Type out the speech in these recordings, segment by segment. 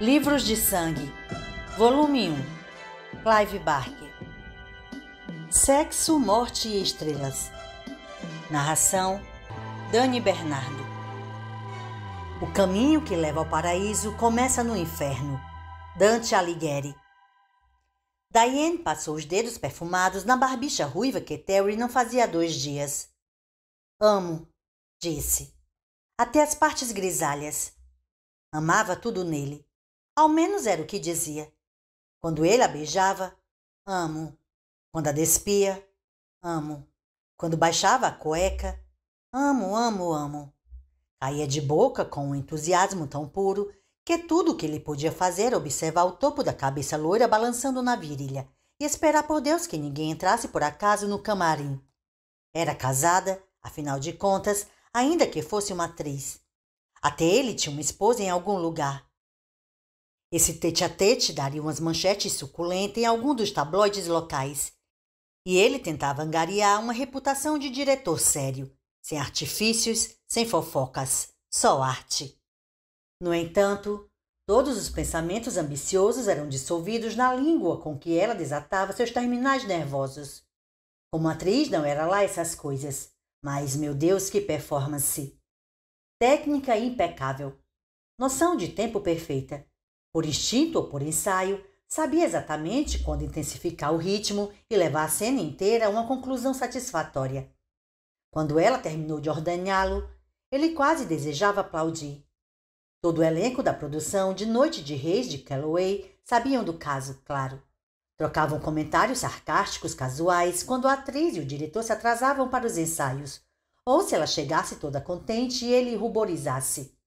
Livros de Sangue, Volume 1 Clive Barker Sexo, Morte e Estrelas Narração Dani Bernardo O caminho que leva ao paraíso começa no inferno. Dante Alighieri Diane passou os dedos perfumados na barbicha ruiva que Terry não fazia há dois dias. Amo, disse. Até as partes grisalhas. Amava tudo nele ao menos era o que dizia. Quando ele a beijava, amo. Quando a despia, amo. Quando baixava a cueca, amo, amo, amo. Caía de boca com um entusiasmo tão puro que tudo o que ele podia fazer era observar o topo da cabeça loira balançando na virilha e esperar por Deus que ninguém entrasse por acaso no camarim. Era casada, afinal de contas, ainda que fosse uma atriz. Até ele tinha uma esposa em algum lugar. Esse tete a tete daria umas manchetes suculentas em algum dos tabloides locais. E ele tentava angariar uma reputação de diretor sério, sem artifícios, sem fofocas, só arte. No entanto, todos os pensamentos ambiciosos eram dissolvidos na língua com que ela desatava seus terminais nervosos. Como atriz, não era lá essas coisas. Mas, meu Deus, que performance! Técnica impecável. Noção de tempo perfeita. Por instinto ou por ensaio, sabia exatamente quando intensificar o ritmo e levar a cena inteira a uma conclusão satisfatória. Quando ela terminou de ordenhá-lo, ele quase desejava aplaudir. Todo o elenco da produção de Noite de Reis de Calloway sabiam do caso, claro. Trocavam comentários sarcásticos casuais quando a atriz e o diretor se atrasavam para os ensaios, ou se ela chegasse toda contente e ele ruborizasse.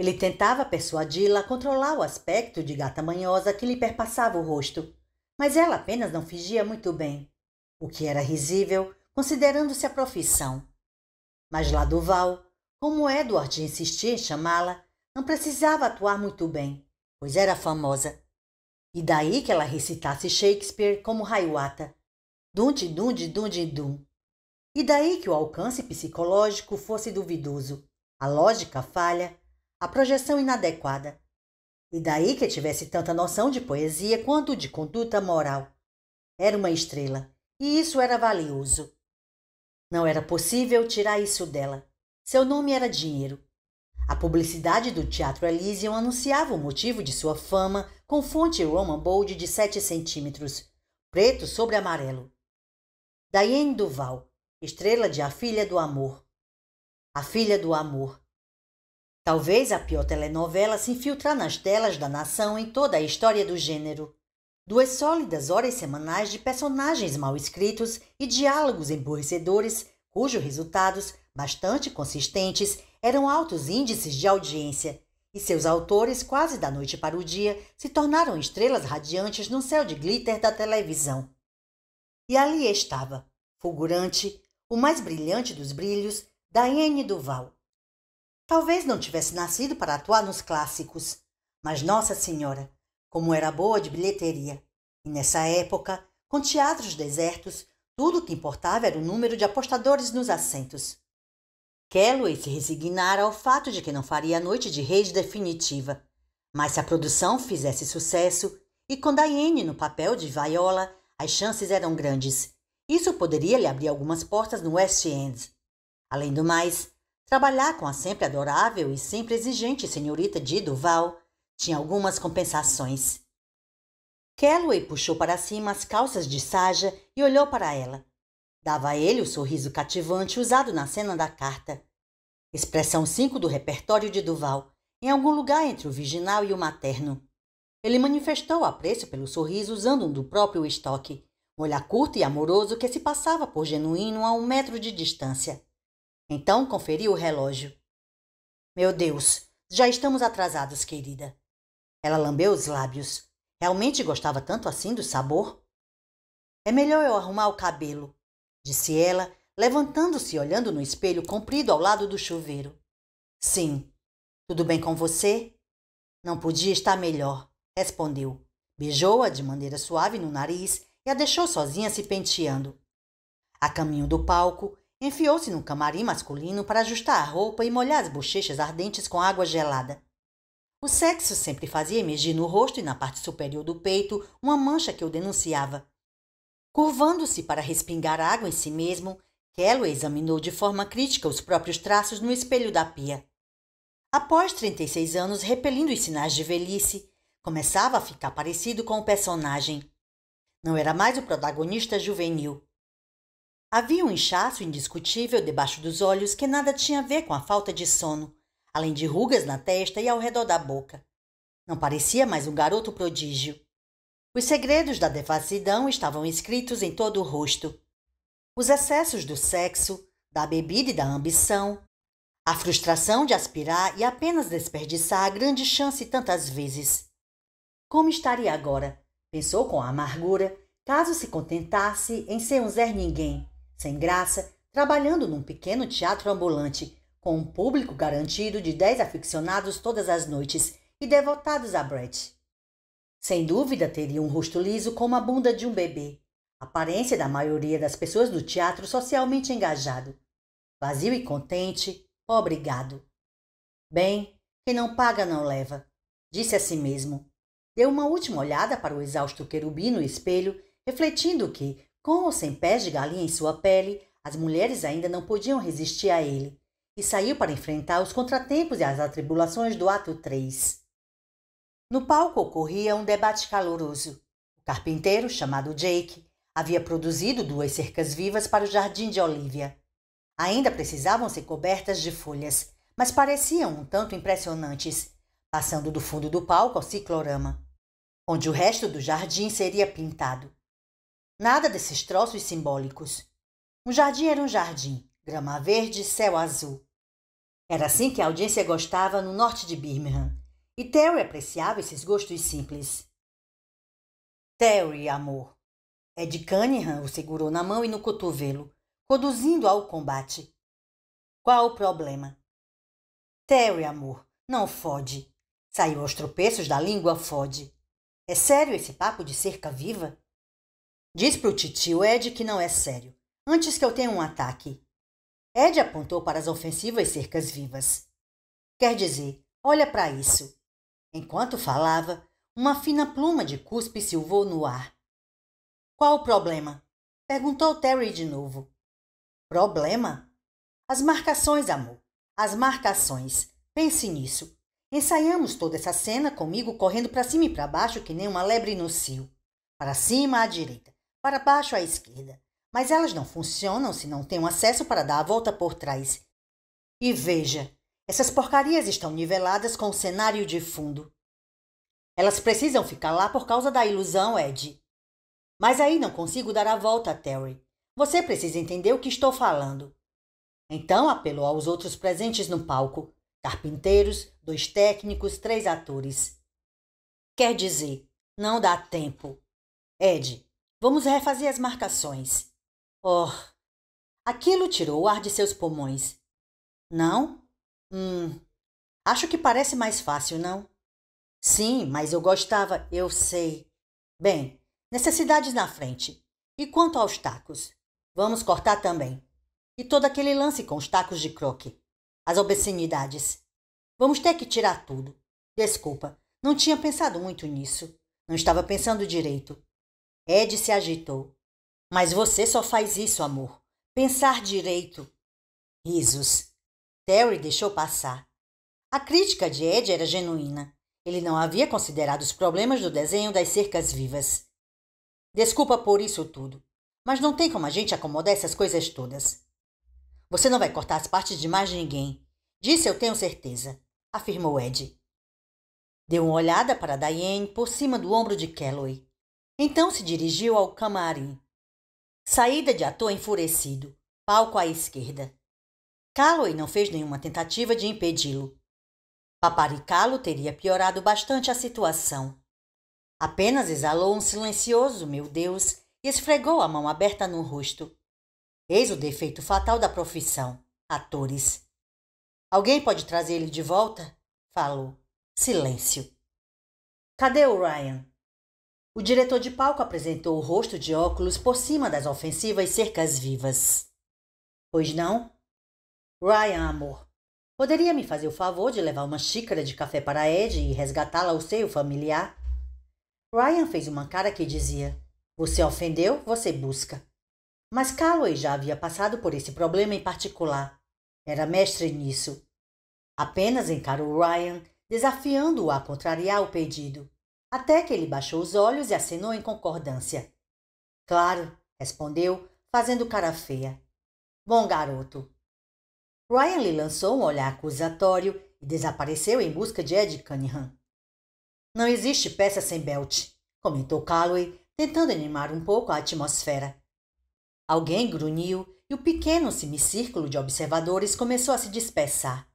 Ele tentava persuadi-la a controlar o aspecto de gata manhosa que lhe perpassava o rosto, mas ela apenas não fingia muito bem, o que era risível, considerando-se a profissão. Mas lá do Val, como Edward insistia em chamá-la, não precisava atuar muito bem, pois era famosa. E daí que ela recitasse Shakespeare como Raiwata. de dundi de dum. E daí que o alcance psicológico fosse duvidoso, a lógica falha a projeção inadequada. E daí que tivesse tanta noção de poesia quanto de conduta moral. Era uma estrela, e isso era valioso. Não era possível tirar isso dela. Seu nome era dinheiro. A publicidade do Teatro Elysium anunciava o motivo de sua fama com fonte Roman Bold de 7 centímetros, preto sobre amarelo. Diane Duval, estrela de A Filha do Amor. A Filha do Amor, Talvez a pior telenovela se infiltrar nas telas da nação em toda a história do gênero. Duas sólidas horas semanais de personagens mal escritos e diálogos emborrecedores, cujos resultados, bastante consistentes, eram altos índices de audiência, e seus autores, quase da noite para o dia, se tornaram estrelas radiantes no céu de glitter da televisão. E ali estava, fulgurante, o mais brilhante dos brilhos, Daiane Duval, Talvez não tivesse nascido para atuar nos clássicos, mas Nossa Senhora, como era boa de bilheteria. E nessa época, com teatros desertos, tudo o que importava era o número de apostadores nos assentos. Calloway é se resignara ao fato de que não faria a noite de reis definitiva. Mas se a produção fizesse sucesso, e com Diane no papel de Viola, as chances eram grandes. Isso poderia lhe abrir algumas portas no West End. Além do mais, Trabalhar com a sempre adorável e sempre exigente senhorita de Duval tinha algumas compensações. Calloway puxou para cima as calças de Saja e olhou para ela. Dava a ele o sorriso cativante usado na cena da carta. Expressão 5 do repertório de Duval, em algum lugar entre o virginal e o materno. Ele manifestou apreço pelo sorriso usando um do próprio estoque, um olhar curto e amoroso que se passava por genuíno a um metro de distância. Então conferiu o relógio. Meu Deus, já estamos atrasados, querida. Ela lambeu os lábios. Realmente gostava tanto assim do sabor? É melhor eu arrumar o cabelo, disse ela, levantando-se e olhando no espelho comprido ao lado do chuveiro. Sim. Tudo bem com você? Não podia estar melhor, respondeu. Beijou-a de maneira suave no nariz e a deixou sozinha se penteando. A caminho do palco, Enfiou-se num camarim masculino para ajustar a roupa e molhar as bochechas ardentes com água gelada. O sexo sempre fazia emergir no rosto e na parte superior do peito uma mancha que o denunciava. Curvando-se para respingar água em si mesmo, Calloway examinou de forma crítica os próprios traços no espelho da pia. Após 36 anos repelindo os sinais de velhice, começava a ficar parecido com o personagem. Não era mais o protagonista juvenil. Havia um inchaço indiscutível debaixo dos olhos que nada tinha a ver com a falta de sono, além de rugas na testa e ao redor da boca. Não parecia mais um garoto prodígio. Os segredos da devassidão estavam escritos em todo o rosto. Os excessos do sexo, da bebida e da ambição, a frustração de aspirar e apenas desperdiçar a grande chance tantas vezes. Como estaria agora? Pensou com amargura, caso se contentasse em ser um zer Ninguém sem graça, trabalhando num pequeno teatro ambulante, com um público garantido de dez aficionados todas as noites e devotados a Brett. Sem dúvida teria um rosto liso como a bunda de um bebê, aparência da maioria das pessoas do teatro socialmente engajado. Vazio e contente, pobre gado. Bem, quem não paga não leva, disse a si mesmo. Deu uma última olhada para o exausto querubim no espelho, refletindo que, com ou sem pés de galinha em sua pele, as mulheres ainda não podiam resistir a ele, e saiu para enfrentar os contratempos e as atribulações do ato 3. No palco ocorria um debate caloroso. O carpinteiro, chamado Jake, havia produzido duas cercas vivas para o jardim de Olivia. Ainda precisavam ser cobertas de folhas, mas pareciam um tanto impressionantes, passando do fundo do palco ao ciclorama, onde o resto do jardim seria pintado. Nada desses troços simbólicos. Um jardim era um jardim, grama verde, céu azul. Era assim que a audiência gostava no norte de Birmingham, e Terry apreciava esses gostos simples. Terry, amor. É Ed Cunningham o segurou na mão e no cotovelo, conduzindo ao combate. Qual o problema? Terry, amor, não fode. Saiu aos tropeços da língua fode. É sério esse papo de cerca viva? Diz pro titio Ed que não é sério, antes que eu tenha um ataque. Ed apontou para as ofensivas cercas vivas. Quer dizer, olha para isso. Enquanto falava, uma fina pluma de cuspe silvou no ar. Qual o problema? Perguntou Terry de novo. Problema? As marcações, amor. As marcações. Pense nisso. Ensaiamos toda essa cena comigo correndo para cima e para baixo que nem uma lebre no cio. Para cima à direita, para baixo à esquerda, mas elas não funcionam se não um acesso para dar a volta por trás. E veja, essas porcarias estão niveladas com o cenário de fundo. Elas precisam ficar lá por causa da ilusão, Ed. Mas aí não consigo dar a volta, Terry. Você precisa entender o que estou falando. Então apelou aos outros presentes no palco: carpinteiros, dois técnicos, três atores. Quer dizer, não dá tempo. Ed, Vamos refazer as marcações. Oh! Aquilo tirou o ar de seus pulmões. Não? Hum. Acho que parece mais fácil, não? Sim, mas eu gostava, eu sei. Bem, necessidades na frente. E quanto aos tacos? Vamos cortar também. E todo aquele lance com os tacos de croque. As obscenidades. Vamos ter que tirar tudo. Desculpa, não tinha pensado muito nisso. Não estava pensando direito. Ed se agitou. Mas você só faz isso, amor. Pensar direito. Risos. Terry deixou passar. A crítica de Ed era genuína. Ele não havia considerado os problemas do desenho das cercas vivas. Desculpa por isso tudo, mas não tem como a gente acomodar essas coisas todas. Você não vai cortar as partes de mais ninguém. Disso eu tenho certeza, afirmou Ed. Deu uma olhada para Diane por cima do ombro de Calloway. Então se dirigiu ao camarim. Saída de ator enfurecido, palco à esquerda. Calloway não fez nenhuma tentativa de impedi-lo. Paparicá-lo teria piorado bastante a situação. Apenas exalou um silencioso, meu Deus, e esfregou a mão aberta no rosto. Eis o defeito fatal da profissão: atores. Alguém pode trazer ele de volta? Falou. Silêncio. Cadê o Ryan? O diretor de palco apresentou o rosto de óculos por cima das ofensivas cercas vivas. Pois não? Ryan, amor, poderia me fazer o favor de levar uma xícara de café para Ed e resgatá-la ao seio familiar? Ryan fez uma cara que dizia: Você ofendeu, você busca. Mas Calloway já havia passado por esse problema em particular. Era mestre nisso. Apenas encarou Ryan, desafiando-o a contrariar o pedido até que ele baixou os olhos e acenou em concordância. Claro, respondeu, fazendo cara feia. Bom garoto. Ryan lhe lançou um olhar acusatório e desapareceu em busca de Ed Cunningham. Não existe peça sem belt, comentou Calloway, tentando animar um pouco a atmosfera. Alguém grunhiu e o pequeno semicírculo de observadores começou a se dispersar.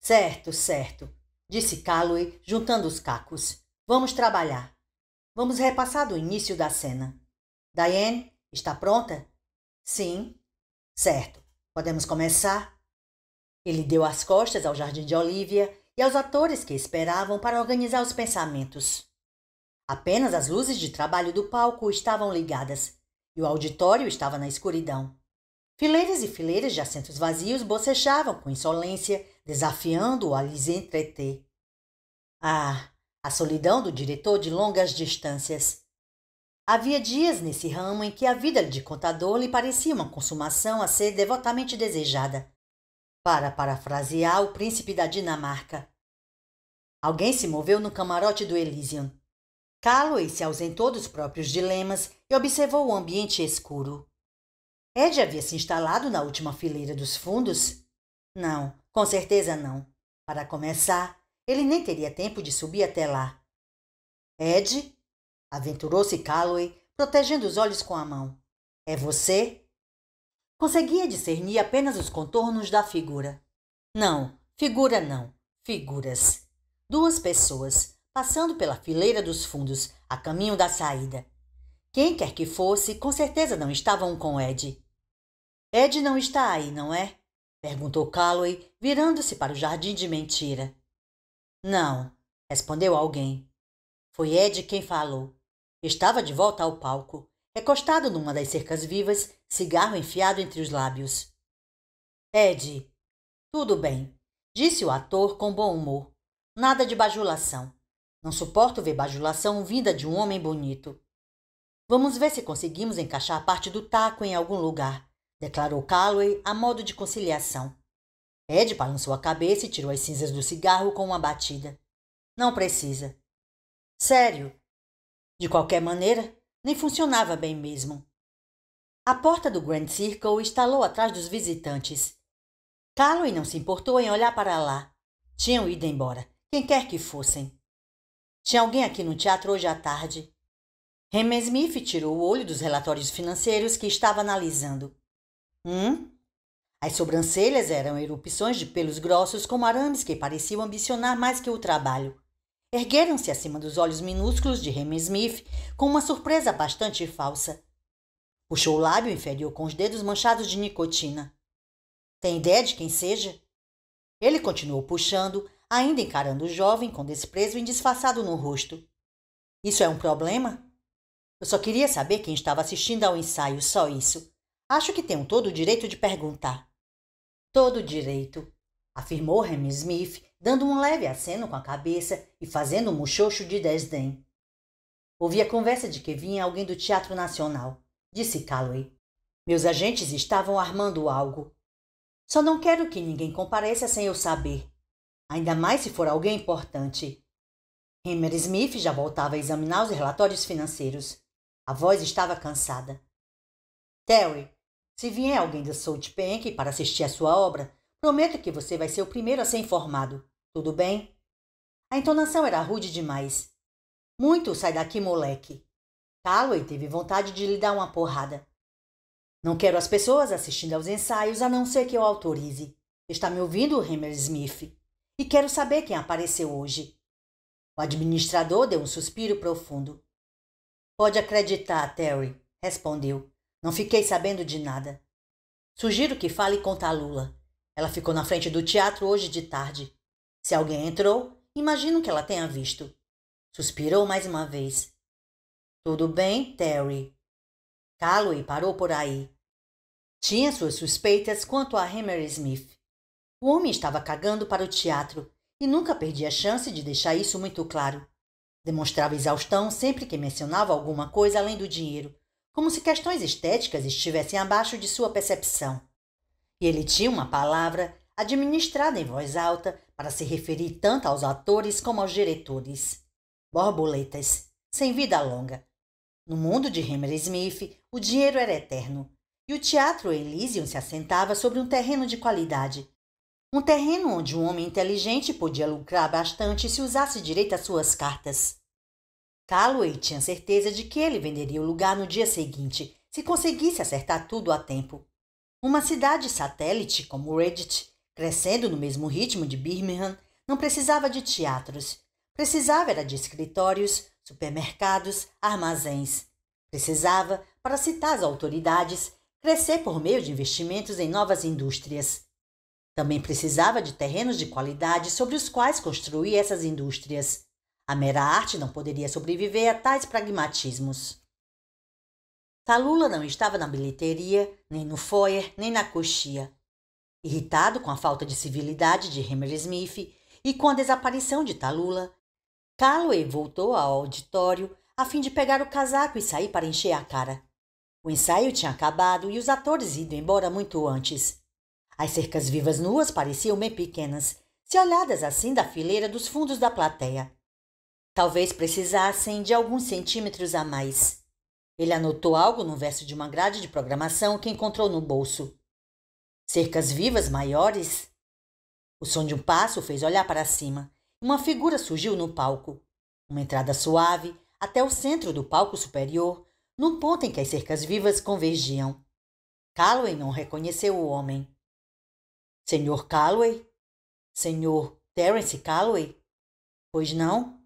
Certo, certo, disse Calloway, juntando os cacos. Vamos trabalhar. Vamos repassar do início da cena. Diane, está pronta? Sim. Certo. Podemos começar? Ele deu as costas ao jardim de Olivia e aos atores que esperavam para organizar os pensamentos. Apenas as luzes de trabalho do palco estavam ligadas e o auditório estava na escuridão. Fileiras e fileiras de assentos vazios bocejavam com insolência, desafiando-o a lhes entreter. Ah, a solidão do diretor de longas distâncias. Havia dias nesse ramo em que a vida de contador lhe parecia uma consumação a ser devotamente desejada. Para parafrasear o príncipe da Dinamarca. Alguém se moveu no camarote do Elysium. Calloway se ausentou dos próprios dilemas e observou o ambiente escuro. Ed havia se instalado na última fileira dos fundos? Não, com certeza não. Para começar, ele nem teria tempo de subir até lá. Ed, aventurou-se Calloway, protegendo os olhos com a mão. É você? Conseguia discernir apenas os contornos da figura. Não, figura não, figuras. Duas pessoas, passando pela fileira dos fundos, a caminho da saída. Quem quer que fosse, com certeza não estavam com Ed. Ed não está aí, não é? Perguntou Calloway, virando-se para o jardim de mentira. Não, respondeu alguém. Foi Ed quem falou. Estava de volta ao palco, recostado numa das cercas vivas, cigarro enfiado entre os lábios. Ed, tudo bem, disse o ator com bom humor. Nada de bajulação. Não suporto ver bajulação vinda de um homem bonito. Vamos ver se conseguimos encaixar parte do taco em algum lugar, declarou Calloway a modo de conciliação. Ed balançou a cabeça e tirou as cinzas do cigarro com uma batida. Não precisa. Sério. De qualquer maneira, nem funcionava bem mesmo. A porta do Grand Circle estalou atrás dos visitantes. Calloway não se importou em olhar para lá. Tinham ido embora, quem quer que fossem. Tinha alguém aqui no teatro hoje à tarde. Hemesmith tirou o olho dos relatórios financeiros que estava analisando. Hum? As sobrancelhas eram erupções de pelos grossos como arames que pareciam ambicionar mais que o trabalho. Ergueram-se acima dos olhos minúsculos de Remy Smith com uma surpresa bastante falsa. Puxou o lábio inferior com os dedos manchados de nicotina. Tem ideia de quem seja? Ele continuou puxando, ainda encarando o jovem com desprezo indisfarçado no rosto. Isso é um problema? Eu só queria saber quem estava assistindo ao ensaio, só isso. Acho que tenho todo o direito de perguntar. Todo direito, afirmou Remy Smith, dando um leve aceno com a cabeça e fazendo um muxoxo de desdém. Ouvi a conversa de que vinha alguém do Teatro Nacional, disse Calloway. Meus agentes estavam armando algo. Só não quero que ninguém compareça sem eu saber, ainda mais se for alguém importante. Hammer Smith já voltava a examinar os relatórios financeiros. A voz estava cansada. Terry, se vier alguém da South Bank para assistir à sua obra, prometo que você vai ser o primeiro a ser informado. Tudo bem? A entonação era rude demais. Muito sai daqui, moleque. Calloway teve vontade de lhe dar uma porrada. Não quero as pessoas assistindo aos ensaios a não ser que eu autorize. Está me ouvindo, Hammer Smith? E quero saber quem apareceu hoje. O administrador deu um suspiro profundo. Pode acreditar, Terry, respondeu. Não fiquei sabendo de nada. Sugiro que fale com Lula. Ela ficou na frente do teatro hoje de tarde. Se alguém entrou, imagino que ela tenha visto. Suspirou mais uma vez. Tudo bem, Terry. Calloway parou por aí. Tinha suas suspeitas quanto a Hammer Smith. O homem estava cagando para o teatro e nunca perdia a chance de deixar isso muito claro. Demonstrava exaustão sempre que mencionava alguma coisa além do dinheiro, como se questões estéticas estivessem abaixo de sua percepção. E ele tinha uma palavra administrada em voz alta para se referir tanto aos atores como aos diretores. Borboletas, sem vida longa. No mundo de Hammer Smith, o dinheiro era eterno, e o teatro Elysium se assentava sobre um terreno de qualidade. Um terreno onde um homem inteligente podia lucrar bastante se usasse direito às suas cartas. Calloway tinha certeza de que ele venderia o lugar no dia seguinte, se conseguisse acertar tudo a tempo. Uma cidade satélite como Reddit, crescendo no mesmo ritmo de Birmingham, não precisava de teatros. Precisava era de escritórios, supermercados, armazéns. Precisava, para citar as autoridades, crescer por meio de investimentos em novas indústrias. Também precisava de terrenos de qualidade sobre os quais construir essas indústrias. A mera arte não poderia sobreviver a tais pragmatismos. Talula não estava na bilheteria, nem no foyer, nem na coxia. Irritado com a falta de civilidade de Hammer Smith e com a desaparição de Talula, Calloway voltou ao auditório a fim de pegar o casaco e sair para encher a cara. O ensaio tinha acabado e os atores ido embora muito antes. As cercas vivas nuas pareciam bem pequenas, se olhadas assim da fileira dos fundos da plateia. Talvez precisassem de alguns centímetros a mais. Ele anotou algo no verso de uma grade de programação que encontrou no bolso. Cercas vivas maiores? O som de um passo fez olhar para cima. Uma figura surgiu no palco. Uma entrada suave até o centro do palco superior, no ponto em que as cercas vivas convergiam. Calloway não reconheceu o homem. Senhor Calloway? Senhor Terence Calloway? Pois não?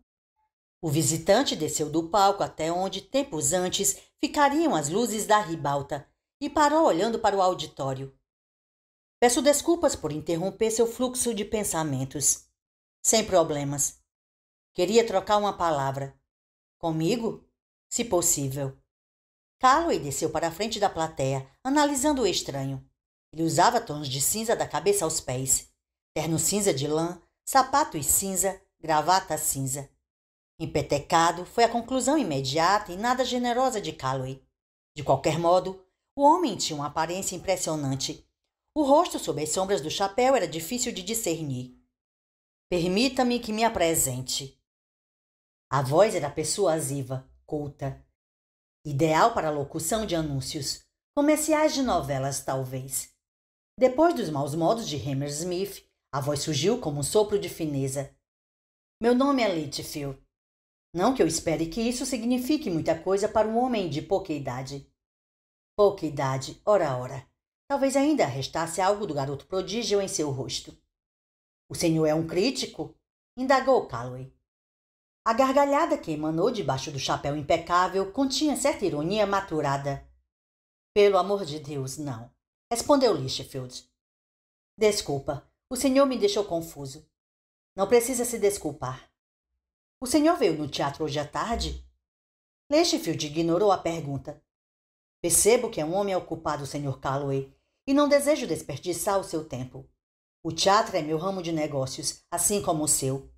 O visitante desceu do palco até onde, tempos antes, ficariam as luzes da ribalta e parou olhando para o auditório. Peço desculpas por interromper seu fluxo de pensamentos. Sem problemas. Queria trocar uma palavra. Comigo? Se possível. Calloway desceu para a frente da plateia, analisando o estranho. Ele usava tons de cinza da cabeça aos pés. Terno cinza de lã, sapatos cinza, gravata cinza. Empetecado foi a conclusão imediata e nada generosa de Calloway. De qualquer modo, o homem tinha uma aparência impressionante. O rosto sob as sombras do chapéu era difícil de discernir. Permita-me que me apresente. A voz era persuasiva, culta. Ideal para a locução de anúncios, comerciais de novelas, talvez. Depois dos maus modos de Hammersmith, a voz surgiu como um sopro de fineza. Meu nome é Litchfield. Não que eu espere que isso signifique muita coisa para um homem de pouca idade. Pouca idade, ora, ora. Talvez ainda restasse algo do garoto prodígio em seu rosto. O senhor é um crítico? indagou Calloway. A gargalhada que emanou debaixo do chapéu impecável continha certa ironia maturada. Pelo amor de Deus, não, respondeu Lichfield. Desculpa, o senhor me deixou confuso. Não precisa se desculpar. O senhor veio no teatro hoje à tarde? Lestfield ignorou a pergunta. Percebo que é um homem ocupado, Sr. Calloway, e não desejo desperdiçar o seu tempo. O teatro é meu ramo de negócios, assim como o seu.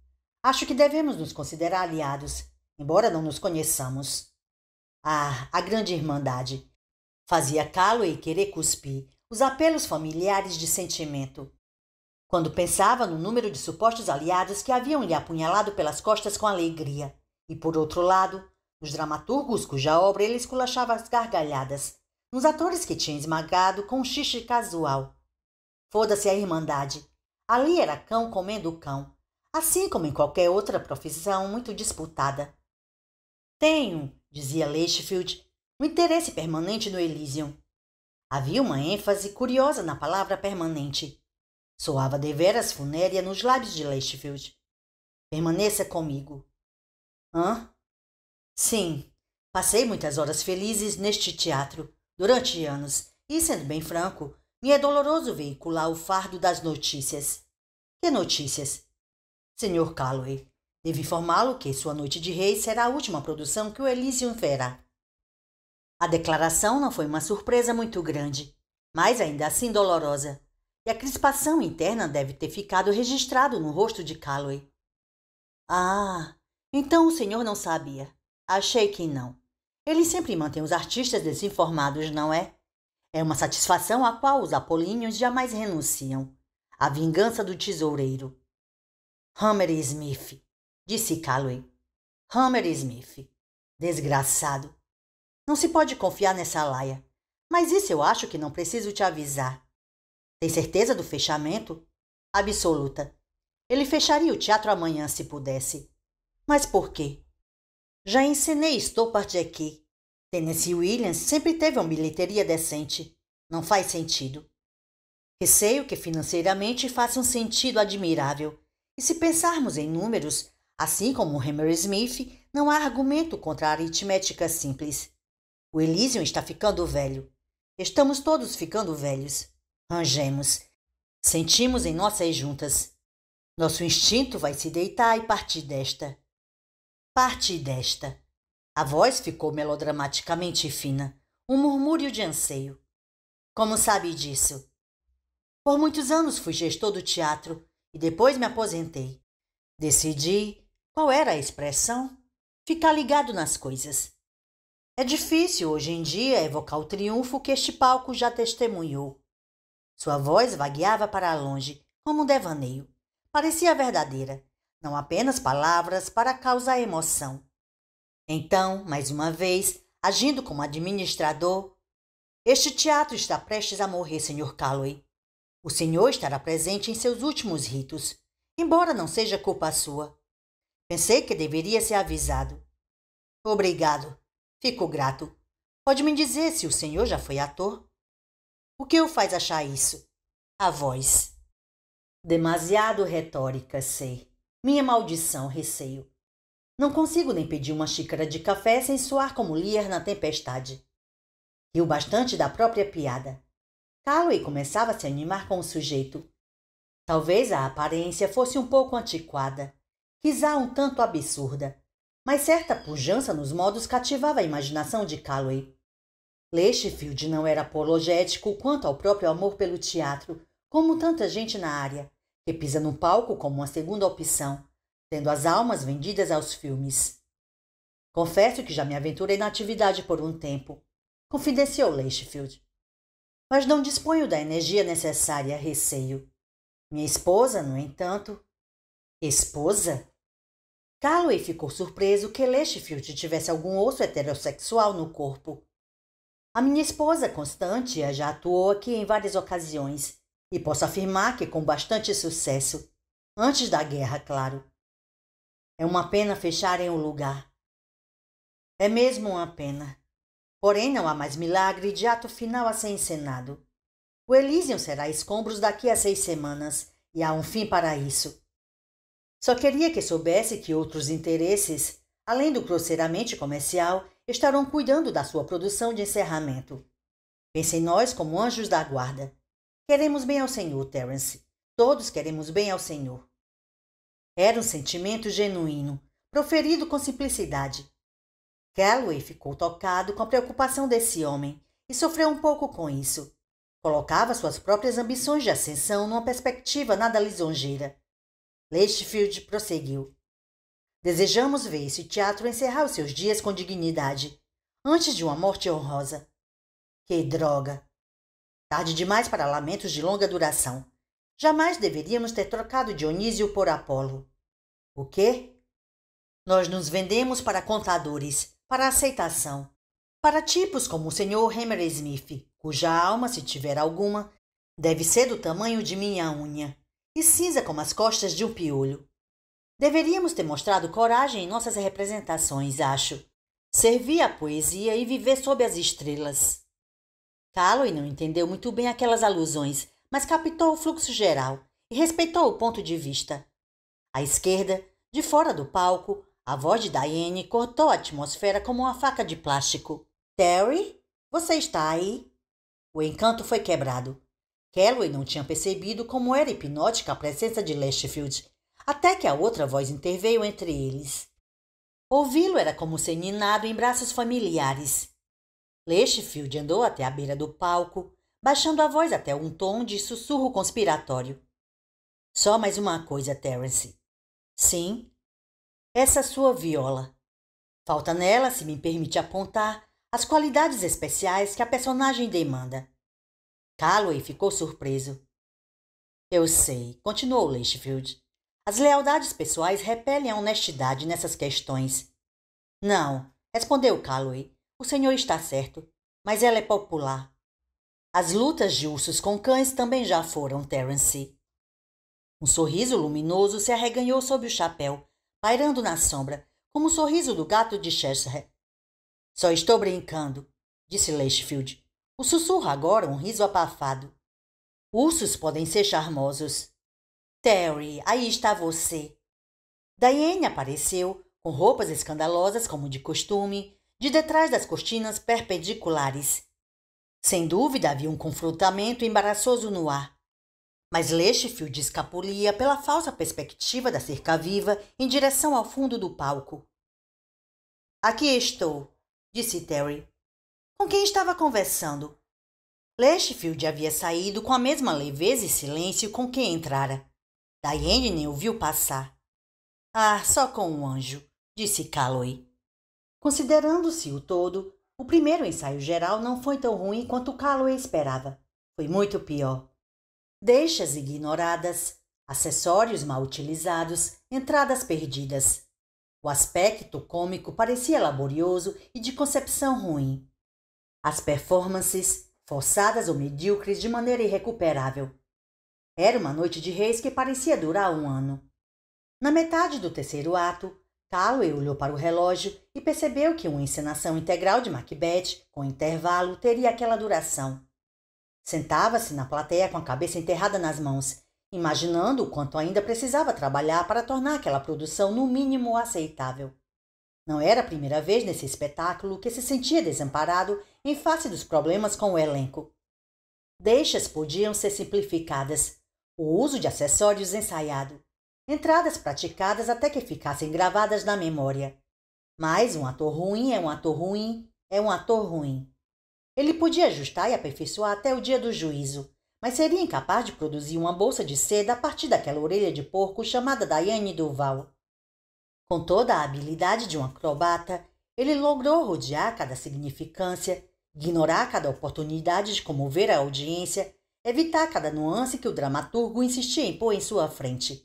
Acho que devemos nos considerar aliados, embora não nos conheçamos. Ah, a grande irmandade! Fazia Calloway querer cuspir os apelos familiares de sentimento quando pensava no número de supostos aliados que haviam lhe apunhalado pelas costas com alegria. E, por outro lado, nos dramaturgos cuja obra ele esculachava as gargalhadas, nos atores que tinha esmagado com um xixi casual. Foda-se a irmandade. Ali era cão comendo cão, assim como em qualquer outra profissão muito disputada. Tenho, dizia Leichfield, um interesse permanente no Elysium. Havia uma ênfase curiosa na palavra permanente. Soava deveras funérea nos lábios de Lestfield. Permaneça comigo. Hã? Sim, passei muitas horas felizes neste teatro, durante anos, e, sendo bem franco, me é doloroso veicular o fardo das notícias. Que notícias? Senhor Calloway, devo informá-lo que sua noite de rei será a última produção que o Elysium verá. A declaração não foi uma surpresa muito grande, mas ainda assim dolorosa e a crispação interna deve ter ficado registrado no rosto de Calloway. Ah, então o senhor não sabia. Achei que não. Ele sempre mantém os artistas desinformados, não é? É uma satisfação à qual os apolíneos jamais renunciam. A vingança do tesoureiro. Hammer Smith, disse Calloway. Hammer Smith. Desgraçado. Não se pode confiar nessa laia. Mas isso eu acho que não preciso te avisar. Tem certeza do fechamento? Absoluta. Ele fecharia o teatro amanhã se pudesse. Mas por quê? Já ensinei Stoppard aqui. Tennessee Williams sempre teve uma bilheteria decente. Não faz sentido. Receio que financeiramente faça um sentido admirável. E se pensarmos em números, assim como Hammer Smith, não há argumento contra a aritmética simples. O Elysium está ficando velho. Estamos todos ficando velhos. Rangemos. Sentimos em nossas juntas. Nosso instinto vai se deitar e partir desta. Partir desta. A voz ficou melodramaticamente fina, um murmúrio de anseio. Como sabe disso? Por muitos anos fui gestor do teatro e depois me aposentei. Decidi qual era a expressão? Ficar ligado nas coisas. É difícil hoje em dia evocar o triunfo que este palco já testemunhou. Sua voz vagueava para longe, como um devaneio. Parecia verdadeira, não apenas palavras para causar emoção. Então, mais uma vez, agindo como administrador, este teatro está prestes a morrer, Sr. Calloway. O senhor estará presente em seus últimos ritos, embora não seja culpa sua. Pensei que deveria ser avisado. Obrigado. Fico grato. Pode me dizer se o senhor já foi ator? O que o faz achar isso? A voz. Demasiado retórica, sei. Minha maldição, receio. Não consigo nem pedir uma xícara de café sem soar como Lear na tempestade. Riu bastante da própria piada. Calloway começava a se animar com o sujeito. Talvez a aparência fosse um pouco antiquada, quizá um tanto absurda, mas certa pujança nos modos cativava a imaginação de Calloway. Lechfield não era apologético quanto ao próprio amor pelo teatro, como tanta gente na área, que pisa no palco como uma segunda opção, tendo as almas vendidas aos filmes. Confesso que já me aventurei na atividade por um tempo, confidenciou Lechfield. Mas não disponho da energia necessária, receio. Minha esposa, no entanto. Esposa? Calloway ficou surpreso que Lechfield tivesse algum osso heterossexual no corpo. A minha esposa, Constantia, já atuou aqui em várias ocasiões e posso afirmar que com bastante sucesso, antes da guerra, claro. É uma pena fecharem o lugar. É mesmo uma pena. Porém, não há mais milagre de ato final a ser encenado. O Elysium será escombros daqui a seis semanas e há um fim para isso. Só queria que soubesse que outros interesses, além do grosseiramente comercial, estarão cuidando da sua produção de encerramento. Pense em nós como anjos da guarda. Queremos bem ao Senhor, Terence. Todos queremos bem ao Senhor. Era um sentimento genuíno, proferido com simplicidade. Calloway ficou tocado com a preocupação desse homem e sofreu um pouco com isso. Colocava suas próprias ambições de ascensão numa perspectiva nada lisonjeira. Lichfield prosseguiu. Desejamos ver esse teatro encerrar os seus dias com dignidade, antes de uma morte honrosa. Que droga! Tarde demais para lamentos de longa duração. Jamais deveríamos ter trocado Dionísio por Apolo. O quê? Nós nos vendemos para contadores, para aceitação, para tipos como o Sr. Hammer Smith, cuja alma, se tiver alguma, deve ser do tamanho de minha unha e cinza como as costas de um piolho. Deveríamos ter mostrado coragem em nossas representações, acho. Servir a poesia e viver sob as estrelas. Calloway não entendeu muito bem aquelas alusões, mas captou o fluxo geral e respeitou o ponto de vista. À esquerda, de fora do palco, a voz de Diane cortou a atmosfera como uma faca de plástico. Terry, você está aí? O encanto foi quebrado. Calloway não tinha percebido como era hipnótica a presença de Lashfield até que a outra voz interveio entre eles. Ouvi-lo era como ser ninado em braços familiares. Lechfield andou até a beira do palco, baixando a voz até um tom de sussurro conspiratório. Só mais uma coisa, Terence. Sim, essa sua viola. Falta nela, se me permite apontar, as qualidades especiais que a personagem demanda. Calloway ficou surpreso. Eu sei, continuou Lashfield. As lealdades pessoais repelem a honestidade nessas questões. Não, respondeu Calloway. O senhor está certo, mas ela é popular. As lutas de ursos com cães também já foram, Terence. Um sorriso luminoso se arreganhou sobre o chapéu, pairando na sombra, como o sorriso do gato de Cheshire. Só estou brincando, disse Lashfield. O sussurro agora um riso abafado. Ursos podem ser charmosos. Terry, aí está você. Diane apareceu, com roupas escandalosas como de costume, de detrás das cortinas perpendiculares. Sem dúvida havia um confrontamento embaraçoso no ar. Mas Lechfield escapulia pela falsa perspectiva da cerca-viva em direção ao fundo do palco. Aqui estou, disse Terry. Com quem estava conversando? Lechfield havia saído com a mesma leveza e silêncio com que entrara. Diane nem ouviu passar. Ah, só com um anjo, disse Calloway. Considerando-se o todo, o primeiro ensaio geral não foi tão ruim quanto Calloway esperava. Foi muito pior. Deixas ignoradas, acessórios mal utilizados, entradas perdidas. O aspecto cômico parecia laborioso e de concepção ruim. As performances, forçadas ou medíocres de maneira irrecuperável. Era uma noite de reis que parecia durar um ano. Na metade do terceiro ato, Calloway olhou para o relógio e percebeu que uma encenação integral de Macbeth, com intervalo, teria aquela duração. Sentava-se na plateia com a cabeça enterrada nas mãos, imaginando o quanto ainda precisava trabalhar para tornar aquela produção no mínimo aceitável. Não era a primeira vez nesse espetáculo que se sentia desamparado em face dos problemas com o elenco. Deixas podiam ser simplificadas, o uso de acessórios ensaiado, entradas praticadas até que ficassem gravadas na memória. Mas um ator ruim é um ator ruim, é um ator ruim. Ele podia ajustar e aperfeiçoar até o dia do juízo, mas seria incapaz de produzir uma bolsa de seda a partir daquela orelha de porco chamada Daiane Duval. Com toda a habilidade de um acrobata, ele logrou rodear cada significância, ignorar cada oportunidade de comover a audiência evitar cada nuance que o dramaturgo insistia em pôr em sua frente.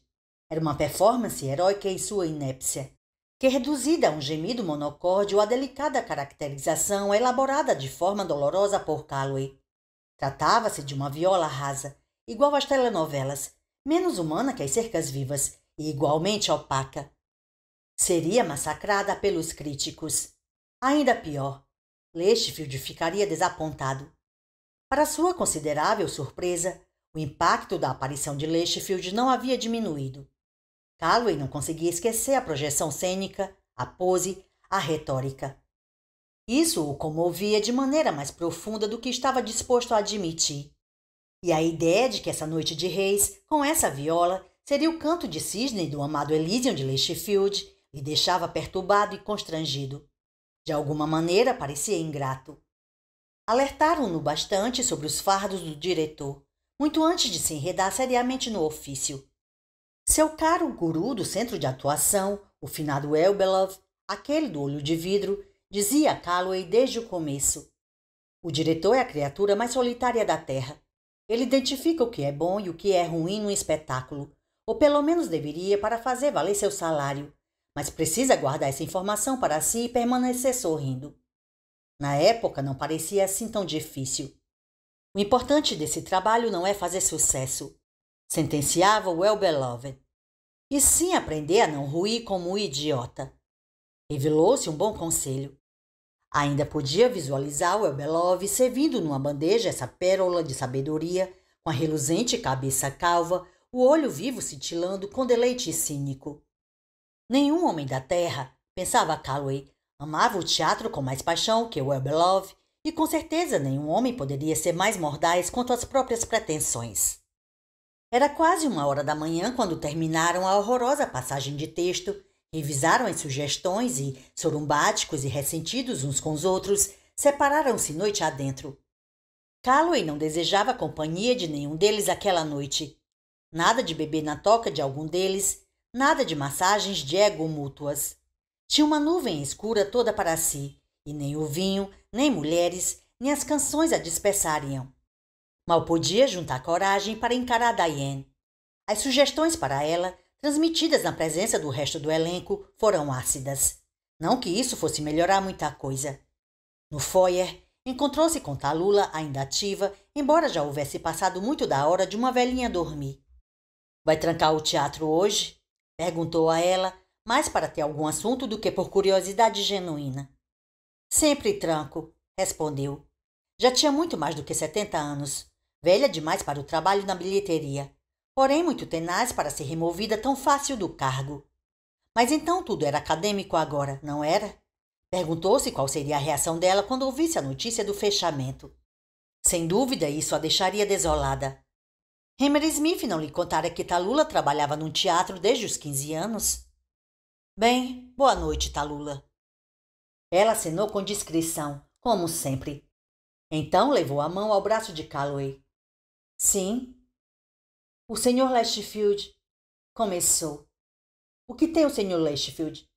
Era uma performance heróica em sua inépcia, que reduzida a um gemido monocórdio a delicada caracterização elaborada de forma dolorosa por Calloway. Tratava-se de uma viola rasa, igual às telenovelas, menos humana que as cercas vivas e igualmente opaca. Seria massacrada pelos críticos. Ainda pior, Lestfield ficaria desapontado. Para sua considerável surpresa, o impacto da aparição de Lechfield não havia diminuído. Calloway não conseguia esquecer a projeção cênica, a pose, a retórica. Isso o comovia de maneira mais profunda do que estava disposto a admitir. E a ideia de que essa noite de reis, com essa viola, seria o canto de cisne do amado Elysium de Lichfield lhe deixava perturbado e constrangido. De alguma maneira parecia ingrato. Alertaram-no bastante sobre os fardos do diretor, muito antes de se enredar seriamente no ofício. Seu caro guru do centro de atuação, o finado Elbelov, aquele do olho de vidro, dizia a Calloway desde o começo. O diretor é a criatura mais solitária da Terra. Ele identifica o que é bom e o que é ruim no espetáculo, ou pelo menos deveria para fazer valer seu salário, mas precisa guardar essa informação para si e permanecer sorrindo. Na época, não parecia assim tão difícil. O importante desse trabalho não é fazer sucesso, sentenciava Well Beloved, e sim aprender a não ruir como um idiota. Revelou-se um bom conselho. Ainda podia visualizar o Elbelov servindo numa bandeja essa pérola de sabedoria, com a reluzente cabeça calva, o olho vivo cintilando com deleite cínico. Nenhum homem da terra, pensava Calloway, Amava o teatro com mais paixão que o Love e com certeza nenhum homem poderia ser mais mordaz quanto às próprias pretensões. Era quase uma hora da manhã quando terminaram a horrorosa passagem de texto, revisaram as sugestões e, sorumbáticos e ressentidos uns com os outros, separaram-se noite adentro. Calloway não desejava companhia de nenhum deles aquela noite. Nada de beber na toca de algum deles, nada de massagens de ego mútuas. Tinha uma nuvem escura toda para si, e nem o vinho, nem mulheres, nem as canções a dispersariam. Mal podia juntar coragem para encarar Diane. As sugestões para ela, transmitidas na presença do resto do elenco, foram ácidas. Não que isso fosse melhorar muita coisa. No foyer, encontrou-se com Talula ainda ativa, embora já houvesse passado muito da hora de uma velhinha dormir. Vai trancar o teatro hoje? perguntou a ela, mais para ter algum assunto do que por curiosidade genuína. Sempre tranco, respondeu. Já tinha muito mais do que 70 anos, velha demais para o trabalho na bilheteria, porém muito tenaz para ser removida tão fácil do cargo. Mas então tudo era acadêmico agora, não era? Perguntou-se qual seria a reação dela quando ouvisse a notícia do fechamento. Sem dúvida, isso a deixaria desolada. Henry Smith não lhe contara que Talula trabalhava num teatro desde os 15 anos? Bem, boa noite, Talula. Ela acenou com discrição, como sempre. Então levou a mão ao braço de Calloway. Sim. O Sr. Lashfield começou. O que tem o Sr. Lashfield?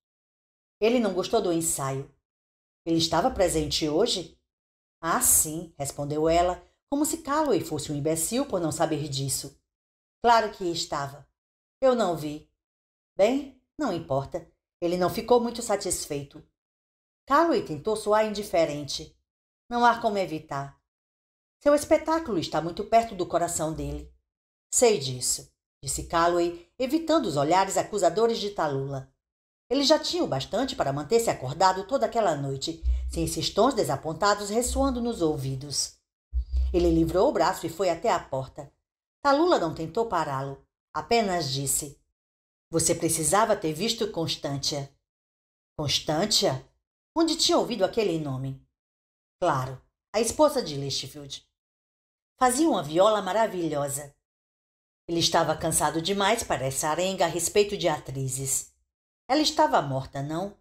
Ele não gostou do ensaio. Ele estava presente hoje? Ah, sim, respondeu ela, como se Calloway fosse um imbecil por não saber disso. Claro que estava. Eu não vi. Bem, não importa, ele não ficou muito satisfeito. Calloway tentou soar indiferente. Não há como evitar. Seu espetáculo está muito perto do coração dele. Sei disso, disse Calloway, evitando os olhares acusadores de Talula. Ele já tinha o bastante para manter-se acordado toda aquela noite, sem esses tons desapontados ressoando nos ouvidos. Ele livrou o braço e foi até a porta. Talula não tentou pará-lo, apenas disse: você precisava ter visto Constância. Constância? Onde tinha ouvido aquele nome? Claro, a esposa de Lichfield. Fazia uma viola maravilhosa. Ele estava cansado demais para essa arenga a respeito de atrizes. Ela estava morta, não?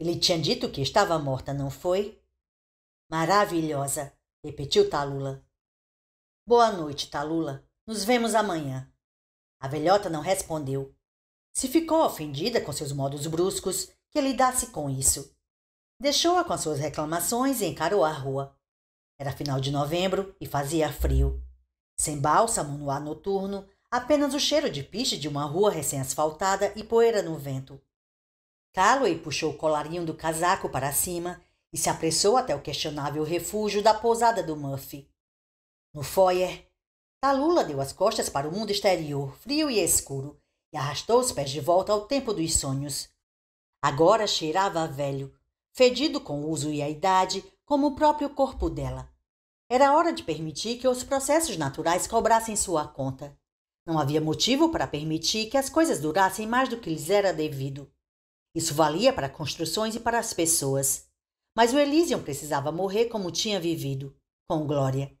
Ele tinha dito que estava morta, não foi? Maravilhosa, repetiu Talula. Boa noite, Talula. Nos vemos amanhã. A velhota não respondeu. Se ficou ofendida com seus modos bruscos, que lidasse com isso. Deixou-a com suas reclamações e encarou a rua. Era final de novembro e fazia frio. Sem bálsamo no ar noturno, apenas o cheiro de piche de uma rua recém-asfaltada e poeira no vento. Calloway puxou o colarinho do casaco para cima e se apressou até o questionável refúgio da pousada do Murphy. No foyer, Talula deu as costas para o mundo exterior, frio e escuro, e arrastou os pés de volta ao tempo dos sonhos. Agora cheirava a velho, fedido com o uso e a idade, como o próprio corpo dela. Era hora de permitir que os processos naturais cobrassem sua conta. Não havia motivo para permitir que as coisas durassem mais do que lhes era devido. Isso valia para construções e para as pessoas. Mas o Elysium precisava morrer como tinha vivido, com glória.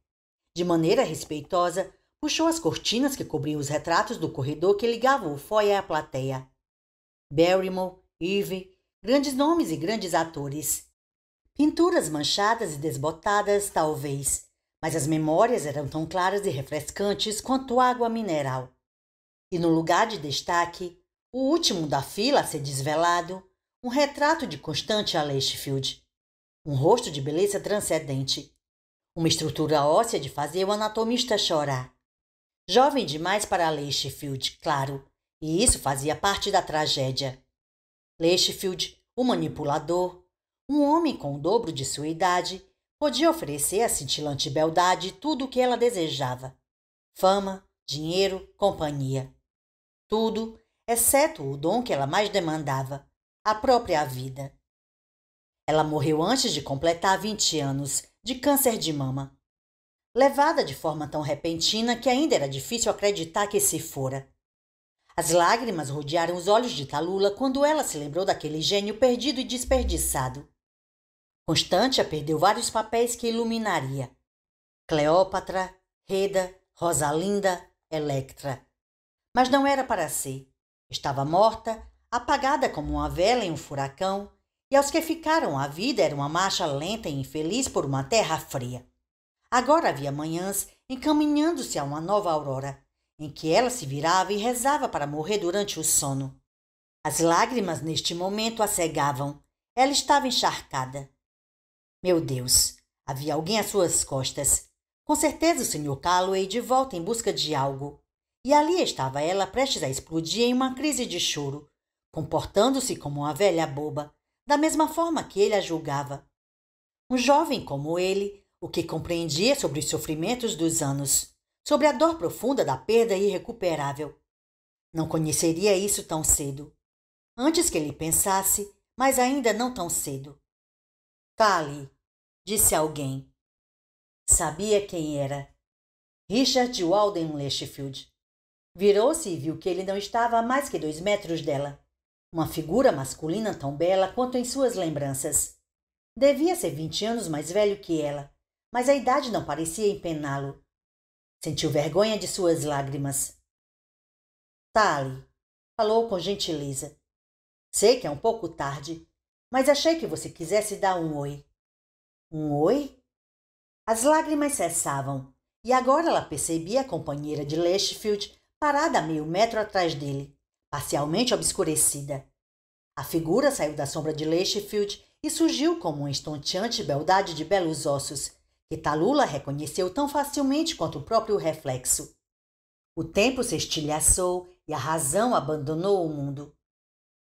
De maneira respeitosa, Puxou as cortinas que cobriam os retratos do corredor que ligava o foyer à plateia. Barrymore, Irving, grandes nomes e grandes atores. Pinturas manchadas e desbotadas, talvez, mas as memórias eram tão claras e refrescantes quanto água mineral. E no lugar de destaque, o último da fila a ser desvelado, um retrato de Constante Alechfield. Um rosto de beleza transcendente. Uma estrutura óssea de fazer o anatomista chorar jovem demais para Leishfield, claro, e isso fazia parte da tragédia. Leishfield, o manipulador, um homem com o dobro de sua idade, podia oferecer à cintilante beldade tudo o que ela desejava: fama, dinheiro, companhia. Tudo, exceto o dom que ela mais demandava, a própria vida. Ela morreu antes de completar 20 anos, de câncer de mama levada de forma tão repentina que ainda era difícil acreditar que se fora. As lágrimas rodearam os olhos de Talula quando ela se lembrou daquele gênio perdido e desperdiçado. Constância perdeu vários papéis que iluminaria. Cleópatra, Reda, Rosalinda, Electra. Mas não era para si. Estava morta, apagada como uma vela em um furacão, e aos que ficaram a vida era uma marcha lenta e infeliz por uma terra fria. Agora havia manhãs encaminhando-se a uma nova aurora, em que ela se virava e rezava para morrer durante o sono. As lágrimas neste momento a cegavam. Ela estava encharcada. Meu Deus, havia alguém às suas costas. Com certeza o Sr. Calloway de volta em busca de algo. E ali estava ela prestes a explodir em uma crise de choro, comportando-se como uma velha boba, da mesma forma que ele a julgava. Um jovem como ele o que compreendia sobre os sofrimentos dos anos, sobre a dor profunda da perda irrecuperável. Não conheceria isso tão cedo. Antes que ele pensasse, mas ainda não tão cedo. Fale, disse alguém. Sabia quem era. Richard Walden Leshfield. Virou-se e viu que ele não estava a mais que dois metros dela. Uma figura masculina tão bela quanto em suas lembranças. Devia ser vinte anos mais velho que ela mas a idade não parecia empená-lo. Sentiu vergonha de suas lágrimas. Tali, falou com gentileza. Sei que é um pouco tarde, mas achei que você quisesse dar um oi. Um oi? As lágrimas cessavam, e agora ela percebia a companheira de Lashfield parada a meio metro atrás dele, parcialmente obscurecida. A figura saiu da sombra de Lashfield e surgiu como uma estonteante beldade de belos ossos, que Talula reconheceu tão facilmente quanto o próprio reflexo. O tempo se estilhaçou e a razão abandonou o mundo.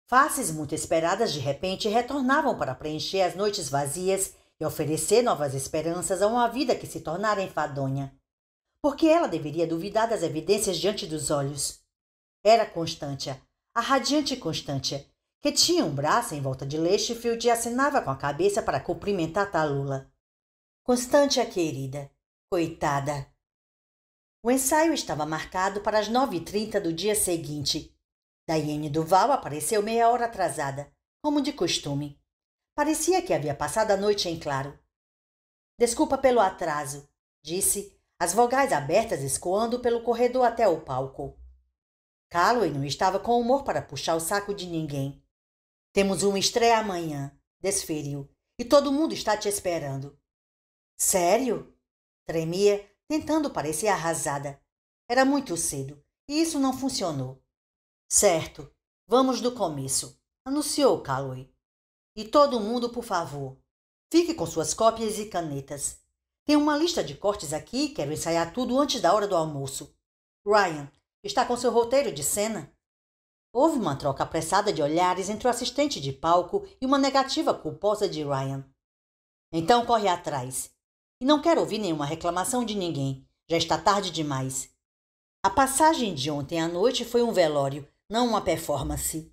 Faces muito esperadas de repente retornavam para preencher as noites vazias e oferecer novas esperanças a uma vida que se tornara enfadonha. Porque ela deveria duvidar das evidências diante dos olhos. Era Constância, a radiante Constância, que tinha um braço em volta de Leixfield e assinava com a cabeça para cumprimentar Talula. Constante a é querida. Coitada. O ensaio estava marcado para as nove e trinta do dia seguinte. Daiane Duval apareceu meia hora atrasada, como de costume. Parecia que havia passado a noite em claro. Desculpa pelo atraso, disse, as vogais abertas escoando pelo corredor até o palco. Calloway não estava com humor para puxar o saco de ninguém. Temos uma estreia amanhã, desferiu, e todo mundo está te esperando. Sério? Tremia, tentando parecer arrasada. Era muito cedo e isso não funcionou. Certo, vamos do começo, anunciou Calloway. E todo mundo, por favor, fique com suas cópias e canetas. Tem uma lista de cortes aqui, quero ensaiar tudo antes da hora do almoço. Ryan, está com seu roteiro de cena? Houve uma troca apressada de olhares entre o assistente de palco e uma negativa culposa de Ryan. Então corre atrás. E não quero ouvir nenhuma reclamação de ninguém. Já está tarde demais. A passagem de ontem à noite foi um velório, não uma performance.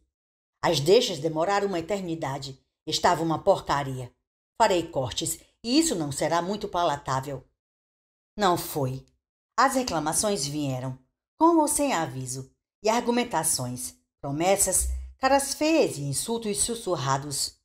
As deixas demoraram uma eternidade. Estava uma porcaria. Farei cortes e isso não será muito palatável. Não foi. As reclamações vieram, com ou sem aviso, e argumentações, promessas, caras feias e insultos sussurrados.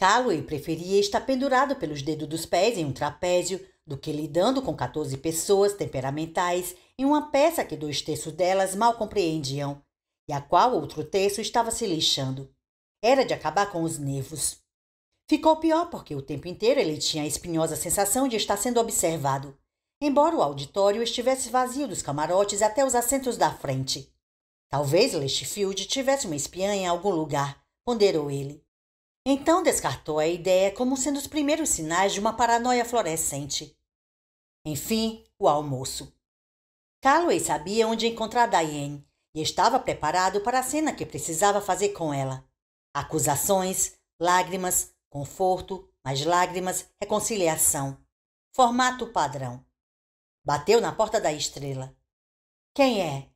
Calloway preferia estar pendurado pelos dedos dos pés em um trapézio do que lidando com 14 pessoas temperamentais em uma peça que dois terços delas mal compreendiam e a qual outro terço estava se lixando. Era de acabar com os nervos. Ficou pior porque o tempo inteiro ele tinha a espinhosa sensação de estar sendo observado, embora o auditório estivesse vazio dos camarotes até os assentos da frente. Talvez Lestfield tivesse uma espiã em algum lugar, ponderou ele. Então descartou a ideia como sendo os primeiros sinais de uma paranoia florescente. Enfim, o almoço. Calloway sabia onde encontrar Diane e estava preparado para a cena que precisava fazer com ela. Acusações, lágrimas, conforto, mais lágrimas, reconciliação. Formato padrão. Bateu na porta da estrela. Quem é?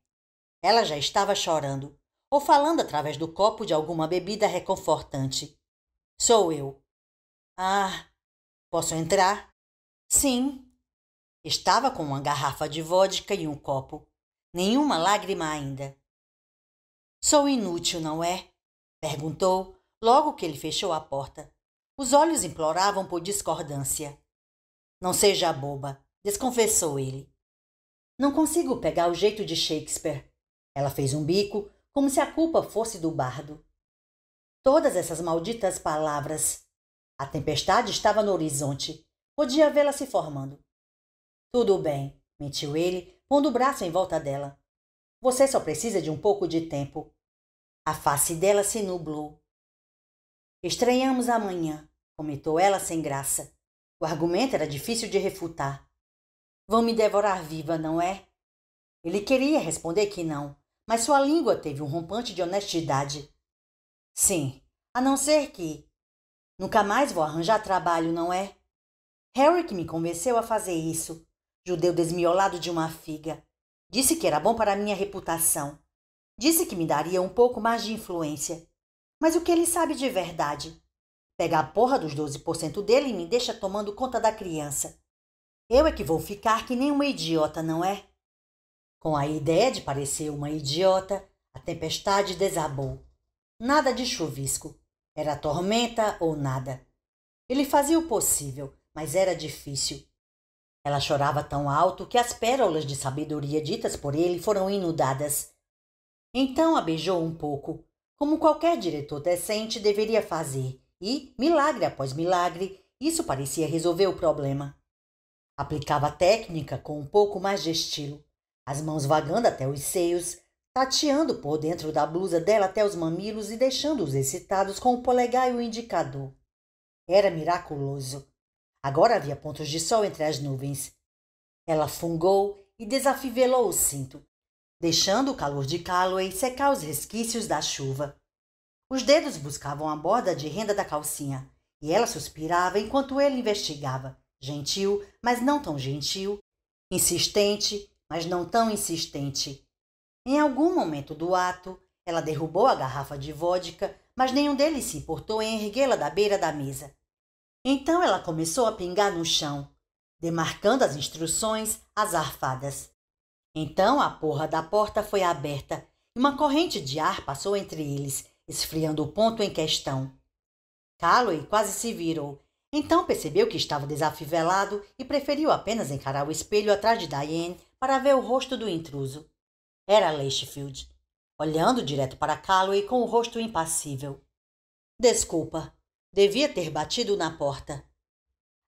Ela já estava chorando, ou falando através do copo de alguma bebida reconfortante. Sou eu. Ah, posso entrar? Sim. Estava com uma garrafa de vodka e um copo. Nenhuma lágrima ainda. Sou inútil, não é? perguntou logo que ele fechou a porta. Os olhos imploravam por discordância. Não seja boba, desconfessou ele. Não consigo pegar o jeito de Shakespeare. Ela fez um bico, como se a culpa fosse do bardo. Todas essas malditas palavras. A tempestade estava no horizonte. Podia vê-la se formando. Tudo bem, mentiu ele, pondo o braço em volta dela. Você só precisa de um pouco de tempo. A face dela se nublou. Estranhamos amanhã, comentou ela sem graça. O argumento era difícil de refutar. Vão me devorar viva, não é? Ele queria responder que não, mas sua língua teve um rompante de honestidade. Sim, a não ser que. Nunca mais vou arranjar trabalho, não é? Harry que me convenceu a fazer isso. Judeu desmiolado de uma figa. Disse que era bom para minha reputação. Disse que me daria um pouco mais de influência. Mas o que ele sabe de verdade? Pega a porra dos 12% dele e me deixa tomando conta da criança. Eu é que vou ficar que nem uma idiota, não é? Com a ideia de parecer uma idiota, a tempestade desabou. Nada de chuvisco. Era tormenta ou nada. Ele fazia o possível, mas era difícil. Ela chorava tão alto que as pérolas de sabedoria ditas por ele foram inundadas. Então a beijou um pouco, como qualquer diretor decente deveria fazer, e, milagre após milagre, isso parecia resolver o problema. Aplicava a técnica com um pouco mais de estilo, as mãos vagando até os seios, tateando por dentro da blusa dela até os mamilos e deixando-os excitados com o polegar e o indicador. Era miraculoso. Agora havia pontos de sol entre as nuvens. Ela fungou e desafivelou o cinto, deixando o calor de Calloway secar os resquícios da chuva. Os dedos buscavam a borda de renda da calcinha, e ela suspirava enquanto ele investigava, gentil, mas não tão gentil, insistente, mas não tão insistente, em algum momento do ato, ela derrubou a garrafa de vodka, mas nenhum deles se importou em erguê-la da beira da mesa. Então ela começou a pingar no chão, demarcando as instruções às arfadas. Então a porra da porta foi aberta e uma corrente de ar passou entre eles, esfriando o ponto em questão. Calloway quase se virou. Então percebeu que estava desafivelado e preferiu apenas encarar o espelho atrás de Diane para ver o rosto do intruso. Era Leishfield, olhando direto para Calloway com o rosto impassível. Desculpa, devia ter batido na porta.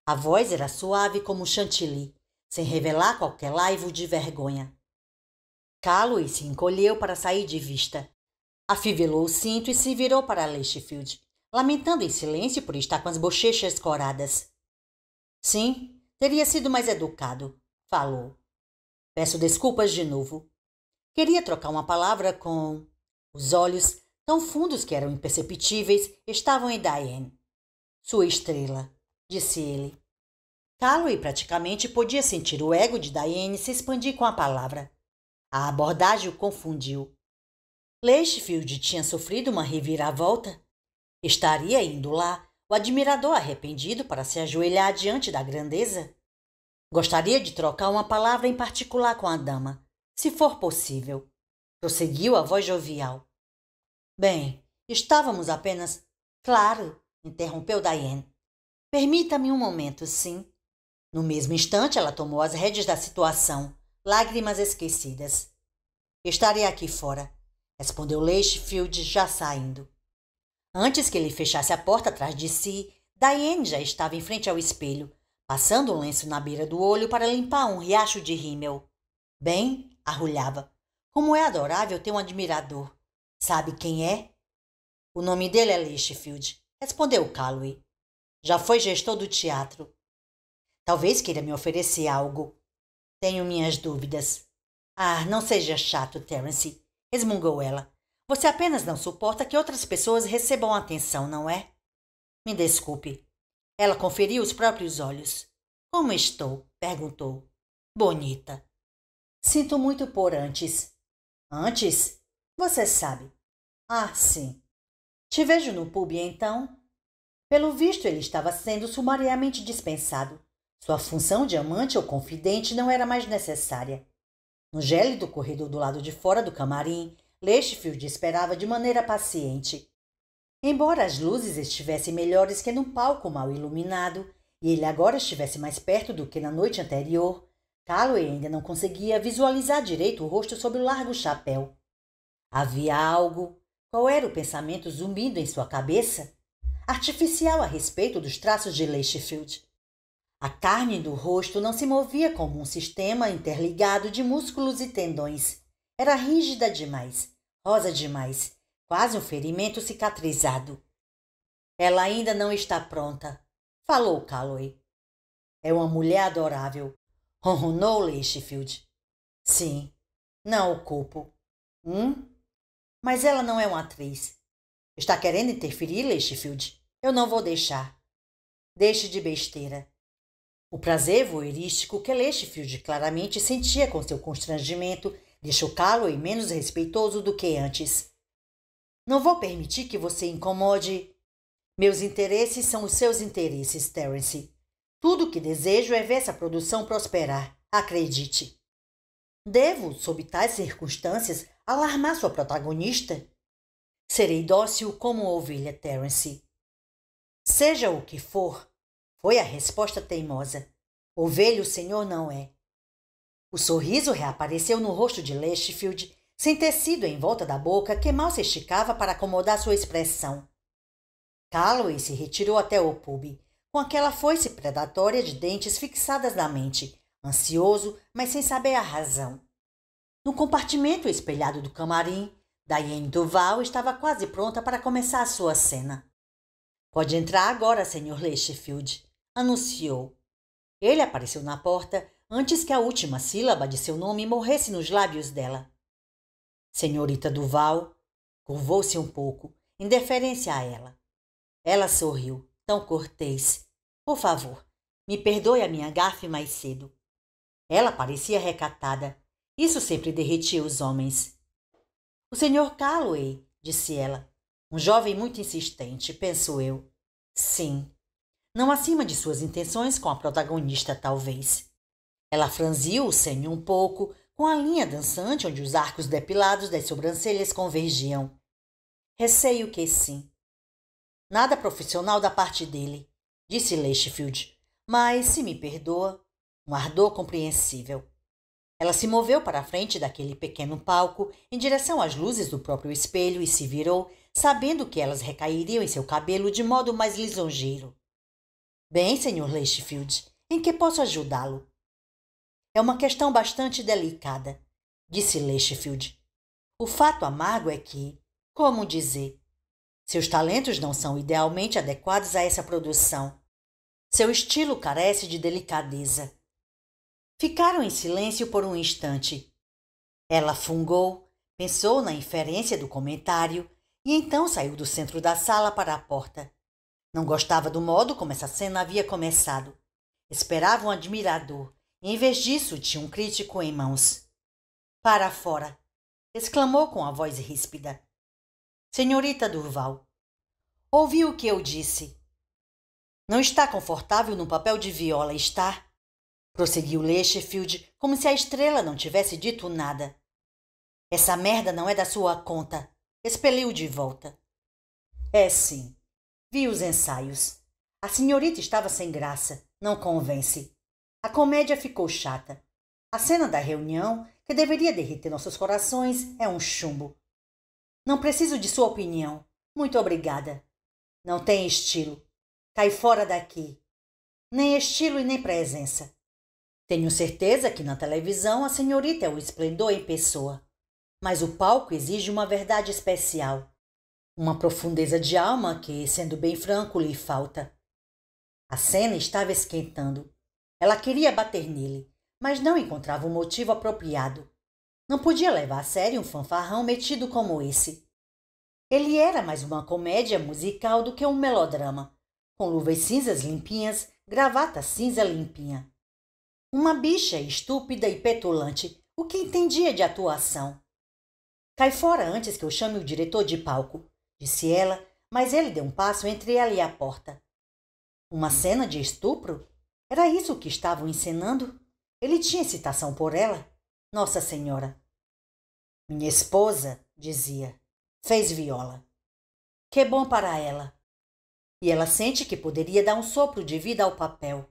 A voz era suave como chantilly, sem revelar qualquer laivo de vergonha. Calloway se encolheu para sair de vista. Afivelou o cinto e se virou para Leishfield, lamentando em silêncio por estar com as bochechas coradas. Sim, teria sido mais educado, falou. Peço desculpas de novo. Queria trocar uma palavra com. Os olhos, tão fundos que eram imperceptíveis, estavam em Diane. Sua estrela, disse ele. Calloway praticamente podia sentir o ego de Diane se expandir com a palavra. A abordagem o confundiu. Leishfield tinha sofrido uma reviravolta. Estaria indo lá o admirador arrependido para se ajoelhar diante da grandeza? Gostaria de trocar uma palavra em particular com a dama, se for possível, prosseguiu a voz jovial. Bem, estávamos apenas. Claro, interrompeu Diane. Permita-me um momento, sim. No mesmo instante, ela tomou as rédeas da situação, lágrimas esquecidas. Estarei aqui fora, respondeu Leichfield, já saindo. Antes que ele fechasse a porta atrás de si, Diane já estava em frente ao espelho, passando um lenço na beira do olho para limpar um riacho de rímel. Bem arrulhava. Como é adorável ter um admirador. Sabe quem é? O nome dele é Lichfield, respondeu Calloway. Já foi gestor do teatro. Talvez queira me oferecer algo. Tenho minhas dúvidas. Ah, não seja chato, Terence, resmungou ela. Você apenas não suporta que outras pessoas recebam atenção, não é? Me desculpe. Ela conferiu os próprios olhos. Como estou? perguntou. Bonita. Sinto muito por antes. Antes? Você sabe. Ah, sim. Te vejo no pub então? Pelo visto, ele estava sendo sumariamente dispensado. Sua função de amante ou confidente não era mais necessária. No gélido corredor do lado de fora do camarim, Lestfield esperava de maneira paciente. Embora as luzes estivessem melhores que no palco mal iluminado e ele agora estivesse mais perto do que na noite anterior, Calloway ainda não conseguia visualizar direito o rosto sob o largo chapéu. Havia algo. Qual era o pensamento zumbindo em sua cabeça? Artificial a respeito dos traços de Leichfield. A carne do rosto não se movia como um sistema interligado de músculos e tendões. Era rígida demais, rosa demais, quase um ferimento cicatrizado. Ela ainda não está pronta, falou Calloway. É uma mulher adorável, ronronou Leishfield. Sim, não o culpo. Hum? Mas ela não é uma atriz. Está querendo interferir, Leishfield? Eu não vou deixar. Deixe de besteira. O prazer voyeurístico que Leishfield claramente sentia com seu constrangimento deixou calo e menos respeitoso do que antes. Não vou permitir que você incomode. Meus interesses são os seus interesses, Terence. Tudo o que desejo é ver essa produção prosperar, acredite. Devo, sob tais circunstâncias, alarmar sua protagonista? Serei dócil como ovelha, Terence. Seja o que for, foi a resposta teimosa. Ovelha o senhor não é. O sorriso reapareceu no rosto de Lestfield, sem tecido em volta da boca que mal se esticava para acomodar sua expressão. Calloway se retirou até o pub, com aquela foice predatória de dentes fixadas na mente, ansioso, mas sem saber a razão. No compartimento espelhado do camarim, Diane Duval estava quase pronta para começar a sua cena. Pode entrar agora, Sr. Lechefield, anunciou. Ele apareceu na porta antes que a última sílaba de seu nome morresse nos lábios dela. Senhorita Duval curvou-se um pouco, em deferência a ela. Ela sorriu tão cortês. Por favor, me perdoe a minha gafe mais cedo. Ela parecia recatada. Isso sempre derretia os homens. O senhor Calloway, disse ela. Um jovem muito insistente, penso eu. Sim. Não acima de suas intenções com a protagonista, talvez. Ela franziu o senho um pouco, com a linha dançante onde os arcos depilados das sobrancelhas convergiam. Receio que sim. Nada profissional da parte dele, disse Leichfield mas, se me perdoa, um ardor compreensível. Ela se moveu para a frente daquele pequeno palco, em direção às luzes do próprio espelho, e se virou, sabendo que elas recairiam em seu cabelo de modo mais lisonjeiro. Bem, Sr. Leichfield em que posso ajudá-lo? É uma questão bastante delicada, disse Leichfield O fato amargo é que, como dizer, seus talentos não são idealmente adequados a essa produção. Seu estilo carece de delicadeza. Ficaram em silêncio por um instante. Ela fungou, pensou na inferência do comentário e então saiu do centro da sala para a porta. Não gostava do modo como essa cena havia começado. Esperava um admirador. E, em vez disso, tinha um crítico em mãos. Para fora! exclamou com a voz ríspida. Senhorita Durval, ouvi o que eu disse. Não está confortável no papel de viola, está? Prosseguiu Lechefield, como se a estrela não tivesse dito nada. Essa merda não é da sua conta. Expeliu de volta. É sim. Vi os ensaios. A senhorita estava sem graça. Não convence. A comédia ficou chata. A cena da reunião, que deveria derreter nossos corações, é um chumbo. Não preciso de sua opinião. Muito obrigada. Não tem estilo. Cai fora daqui. Nem estilo e nem presença. Tenho certeza que na televisão a senhorita é o esplendor em pessoa. Mas o palco exige uma verdade especial. Uma profundeza de alma que, sendo bem franco, lhe falta. A cena estava esquentando. Ela queria bater nele, mas não encontrava o um motivo apropriado. Não podia levar a sério um fanfarrão metido como esse. Ele era mais uma comédia musical do que um melodrama, com luvas cinzas limpinhas, gravata cinza limpinha. Uma bicha estúpida e petulante, o que entendia de atuação. Cai fora antes que eu chame o diretor de palco, disse ela, mas ele deu um passo entre ela e a porta. Uma cena de estupro? Era isso que estavam encenando? Ele tinha excitação por ela? Nossa Senhora. Minha esposa, dizia, fez viola. Que bom para ela. E ela sente que poderia dar um sopro de vida ao papel.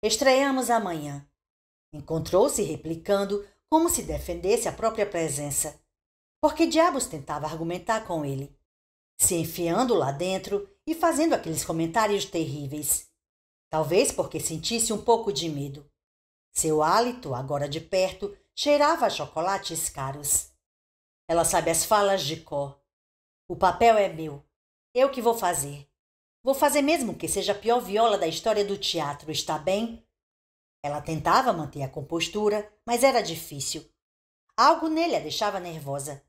Estreamos amanhã. Encontrou-se replicando como se defendesse a própria presença. Porque diabos tentava argumentar com ele, se enfiando lá dentro e fazendo aqueles comentários terríveis. Talvez porque sentisse um pouco de medo. Seu hálito, agora de perto, cheirava a chocolates caros. Ela sabe as falas de cor. O papel é meu. Eu que vou fazer. Vou fazer mesmo que seja a pior viola da história do teatro, está bem? Ela tentava manter a compostura, mas era difícil. Algo nele a deixava nervosa.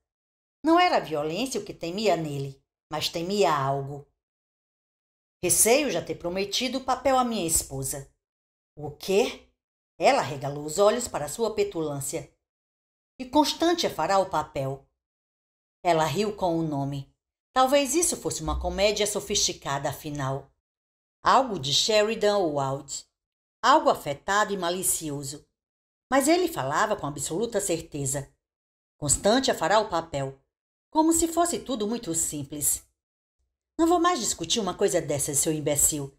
Não era a violência o que temia nele, mas temia algo. Receio já ter prometido o papel à minha esposa. O quê? Ela regalou os olhos para sua petulância. E Constância fará o papel. Ela riu com o nome. Talvez isso fosse uma comédia sofisticada, afinal. Algo de Sheridan ou Alt. Algo afetado e malicioso. Mas ele falava com absoluta certeza. Constância fará o papel. Como se fosse tudo muito simples. Não vou mais discutir uma coisa dessas, seu imbecil.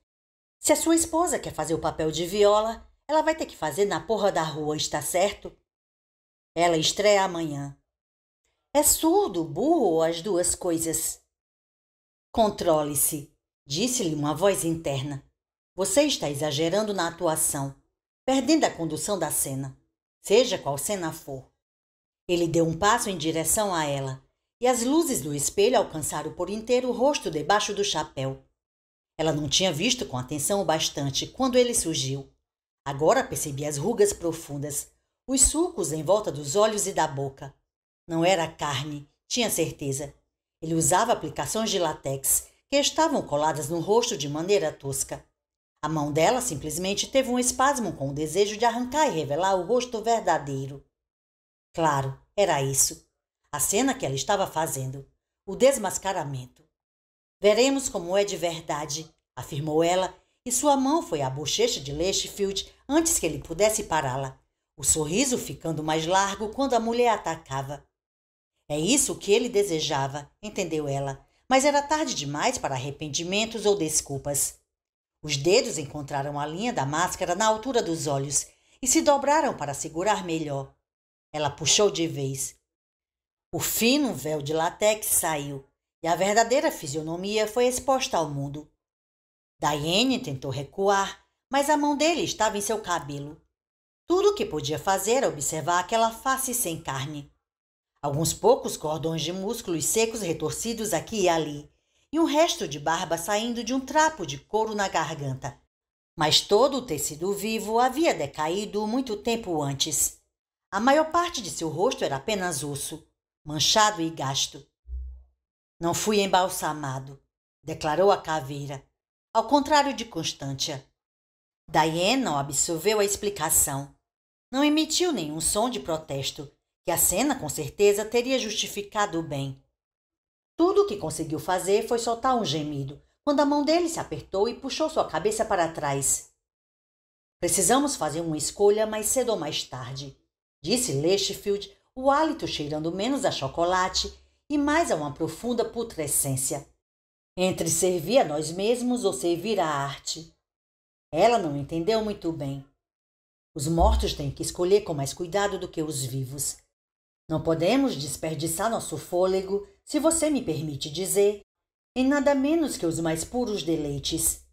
Se a sua esposa quer fazer o papel de viola, ela vai ter que fazer na porra da rua, está certo? Ela estreia amanhã. É surdo, burro ou as duas coisas? Controle-se, disse-lhe uma voz interna. Você está exagerando na atuação, perdendo a condução da cena, seja qual cena for. Ele deu um passo em direção a ela, e as luzes do espelho alcançaram por inteiro o rosto debaixo do chapéu. Ela não tinha visto com atenção o bastante quando ele surgiu. Agora percebi as rugas profundas, os sulcos em volta dos olhos e da boca. Não era carne, tinha certeza. Ele usava aplicações de látex que estavam coladas no rosto de maneira tosca. A mão dela simplesmente teve um espasmo com o desejo de arrancar e revelar o rosto verdadeiro. Claro, era isso. A cena que ela estava fazendo. O desmascaramento. Veremos como é de verdade, afirmou ela, e sua mão foi à bochecha de Lashfield antes que ele pudesse pará-la, o sorriso ficando mais largo quando a mulher atacava. É isso que ele desejava, entendeu ela, mas era tarde demais para arrependimentos ou desculpas. Os dedos encontraram a linha da máscara na altura dos olhos e se dobraram para segurar melhor. Ela puxou de vez. O fino véu de látex saiu e a verdadeira fisionomia foi exposta ao mundo. Daiane tentou recuar, mas a mão dele estava em seu cabelo. Tudo o que podia fazer era observar aquela face sem carne. Alguns poucos cordões de músculos secos retorcidos aqui e ali, e um resto de barba saindo de um trapo de couro na garganta. Mas todo o tecido vivo havia decaído muito tempo antes. A maior parte de seu rosto era apenas osso, manchado e gasto. Não fui embalsamado, declarou a caveira, ao contrário de Constância. Diane não absorveu a explicação. Não emitiu nenhum som de protesto, que a cena com certeza teria justificado bem. Tudo o que conseguiu fazer foi soltar um gemido, quando a mão dele se apertou e puxou sua cabeça para trás. Precisamos fazer uma escolha mais cedo ou mais tarde, disse Lestfield, o hálito cheirando menos a chocolate e mais a uma profunda putrescência. Entre servir a nós mesmos ou servir à arte. Ela não entendeu muito bem. Os mortos têm que escolher com mais cuidado do que os vivos. Não podemos desperdiçar nosso fôlego, se você me permite dizer, em nada menos que os mais puros deleites.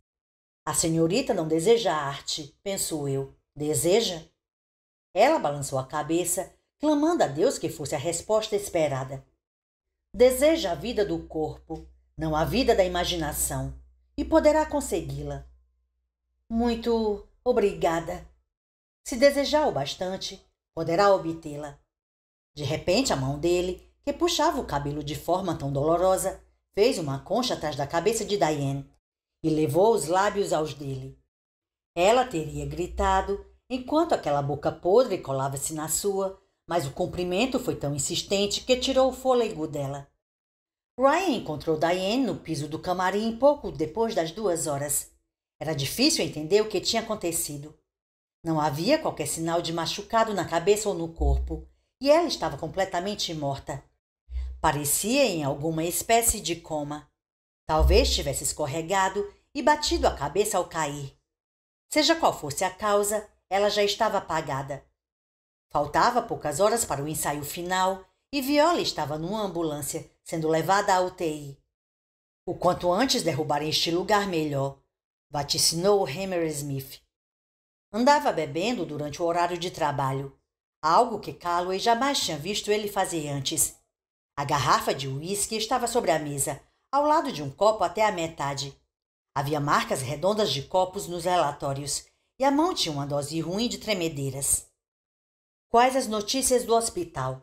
A senhorita não deseja arte, penso eu. Deseja? Ela balançou a cabeça, clamando a Deus que fosse a resposta esperada. Deseja a vida do corpo, não a vida da imaginação, e poderá consegui-la. Muito obrigada. Se desejar o bastante, poderá obtê-la. De repente, a mão dele, que puxava o cabelo de forma tão dolorosa, fez uma concha atrás da cabeça de Diane e levou os lábios aos dele. Ela teria gritado enquanto aquela boca podre colava-se na sua, mas o cumprimento foi tão insistente que tirou o fôlego dela. Ryan encontrou Diane no piso do camarim pouco depois das duas horas. Era difícil entender o que tinha acontecido. Não havia qualquer sinal de machucado na cabeça ou no corpo, e ela estava completamente morta. Parecia em alguma espécie de coma. Talvez tivesse escorregado e batido a cabeça ao cair. Seja qual fosse a causa, ela já estava apagada. Faltava poucas horas para o ensaio final e Viola estava numa ambulância, sendo levada à UTI. O quanto antes derrubarem este lugar, melhor vaticinou Smith. Andava bebendo durante o horário de trabalho, algo que Calloway jamais tinha visto ele fazer antes. A garrafa de uísque estava sobre a mesa, ao lado de um copo até a metade. Havia marcas redondas de copos nos relatórios e a mão tinha uma dose ruim de tremedeiras. Quais as notícias do hospital?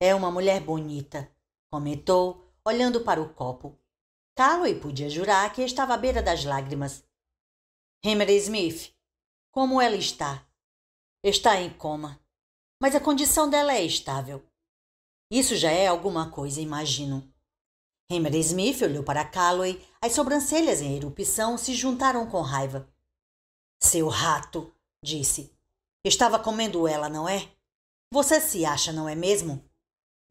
É uma mulher bonita, comentou, olhando para o copo. Calloway podia jurar que estava à beira das lágrimas. Henry Smith, como ela está? Está em coma, mas a condição dela é estável. Isso já é alguma coisa, imagino. Henry Smith olhou para Calloway, as sobrancelhas em erupção se juntaram com raiva. Seu rato, disse. Estava comendo ela, não é? Você se acha, não é mesmo?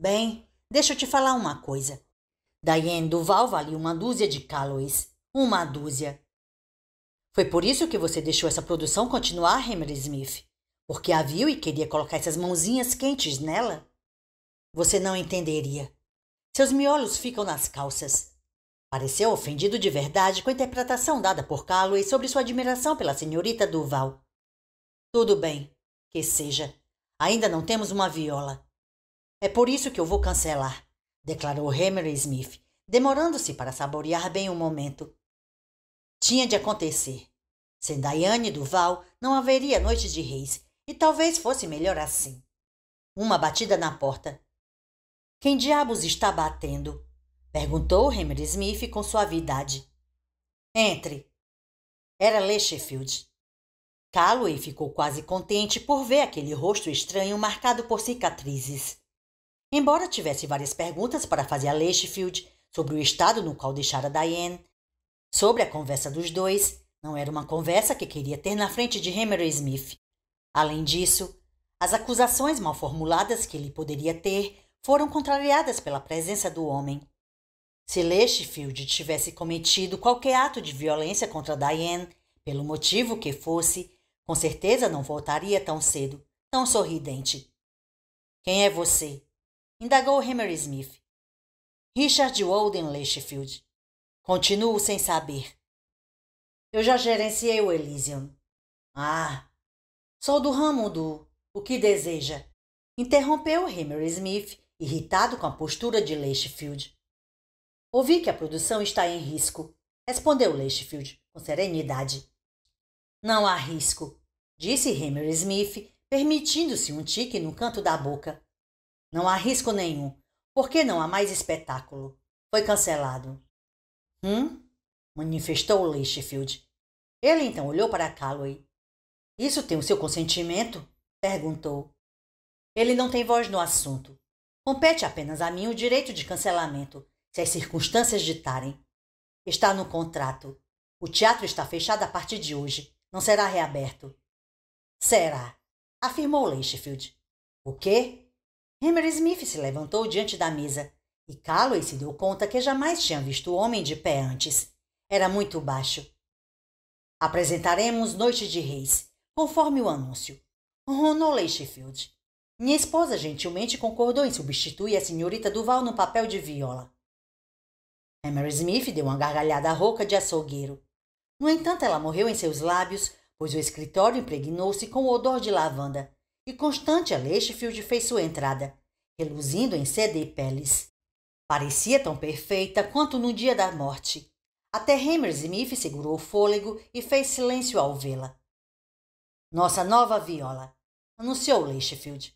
Bem, deixa eu te falar uma coisa. Diane Duval valia uma dúzia de Calloways. Uma dúzia. Foi por isso que você deixou essa produção continuar, Henry Smith. Porque a viu e queria colocar essas mãozinhas quentes nela? Você não entenderia. Seus miolos ficam nas calças. Pareceu ofendido de verdade com a interpretação dada por Calloway sobre sua admiração pela senhorita Duval. Tudo bem, que seja. Ainda não temos uma viola. É por isso que eu vou cancelar declarou Henry Smith, demorando-se para saborear bem o momento. Tinha de acontecer. Sem e Duval, não haveria noite de reis, e talvez fosse melhor assim. Uma batida na porta. Quem diabos está batendo? perguntou Henry Smith com suavidade. Entre. Era Lechefield. Calloway ficou quase contente por ver aquele rosto estranho marcado por cicatrizes. Embora tivesse várias perguntas para fazer a Leichfield sobre o estado no qual deixara Diane, sobre a conversa dos dois, não era uma conversa que queria ter na frente de Hammer Smith. Além disso, as acusações mal formuladas que ele poderia ter foram contrariadas pela presença do homem. Se Leichfield tivesse cometido qualquer ato de violência contra Diane, pelo motivo que fosse, com certeza não voltaria tão cedo, tão sorridente. Quem é você? indagou Henry Smith. Richard Walden Lechfield. Continuo sem saber. Eu já gerenciei o Elysium. Ah, sou do ramo do o que deseja. Interrompeu Henry Smith, irritado com a postura de Lechfield. Ouvi que a produção está em risco, respondeu Lechfield com serenidade. Não há risco, disse Henry Smith, permitindo-se um tique no canto da boca. Não há risco nenhum. Por que não há mais espetáculo? Foi cancelado. Hum? Manifestou Lichfield. Ele então olhou para Calloway. Isso tem o seu consentimento? Perguntou. Ele não tem voz no assunto. Compete apenas a mim o direito de cancelamento, se as circunstâncias ditarem. Está no contrato. O teatro está fechado a partir de hoje. Não será reaberto. Será, afirmou Lichfield. O quê? Hammer Smith se levantou diante da mesa e Calloway se deu conta que jamais tinha visto o homem de pé antes. Era muito baixo. Apresentaremos Noite de Reis, conforme o anúncio. Ronald Leishfield. Minha esposa gentilmente concordou em substituir a senhorita Duval no papel de viola. Emery Smith deu uma gargalhada rouca de açougueiro. No entanto, ela morreu em seus lábios, pois o escritório impregnou-se com o odor de lavanda e constante Leishfield fez sua entrada, reluzindo em seda e peles. Parecia tão perfeita quanto no dia da morte. Até Hammersmith segurou o fôlego e fez silêncio ao vê-la. Nossa nova viola, anunciou Leishfield.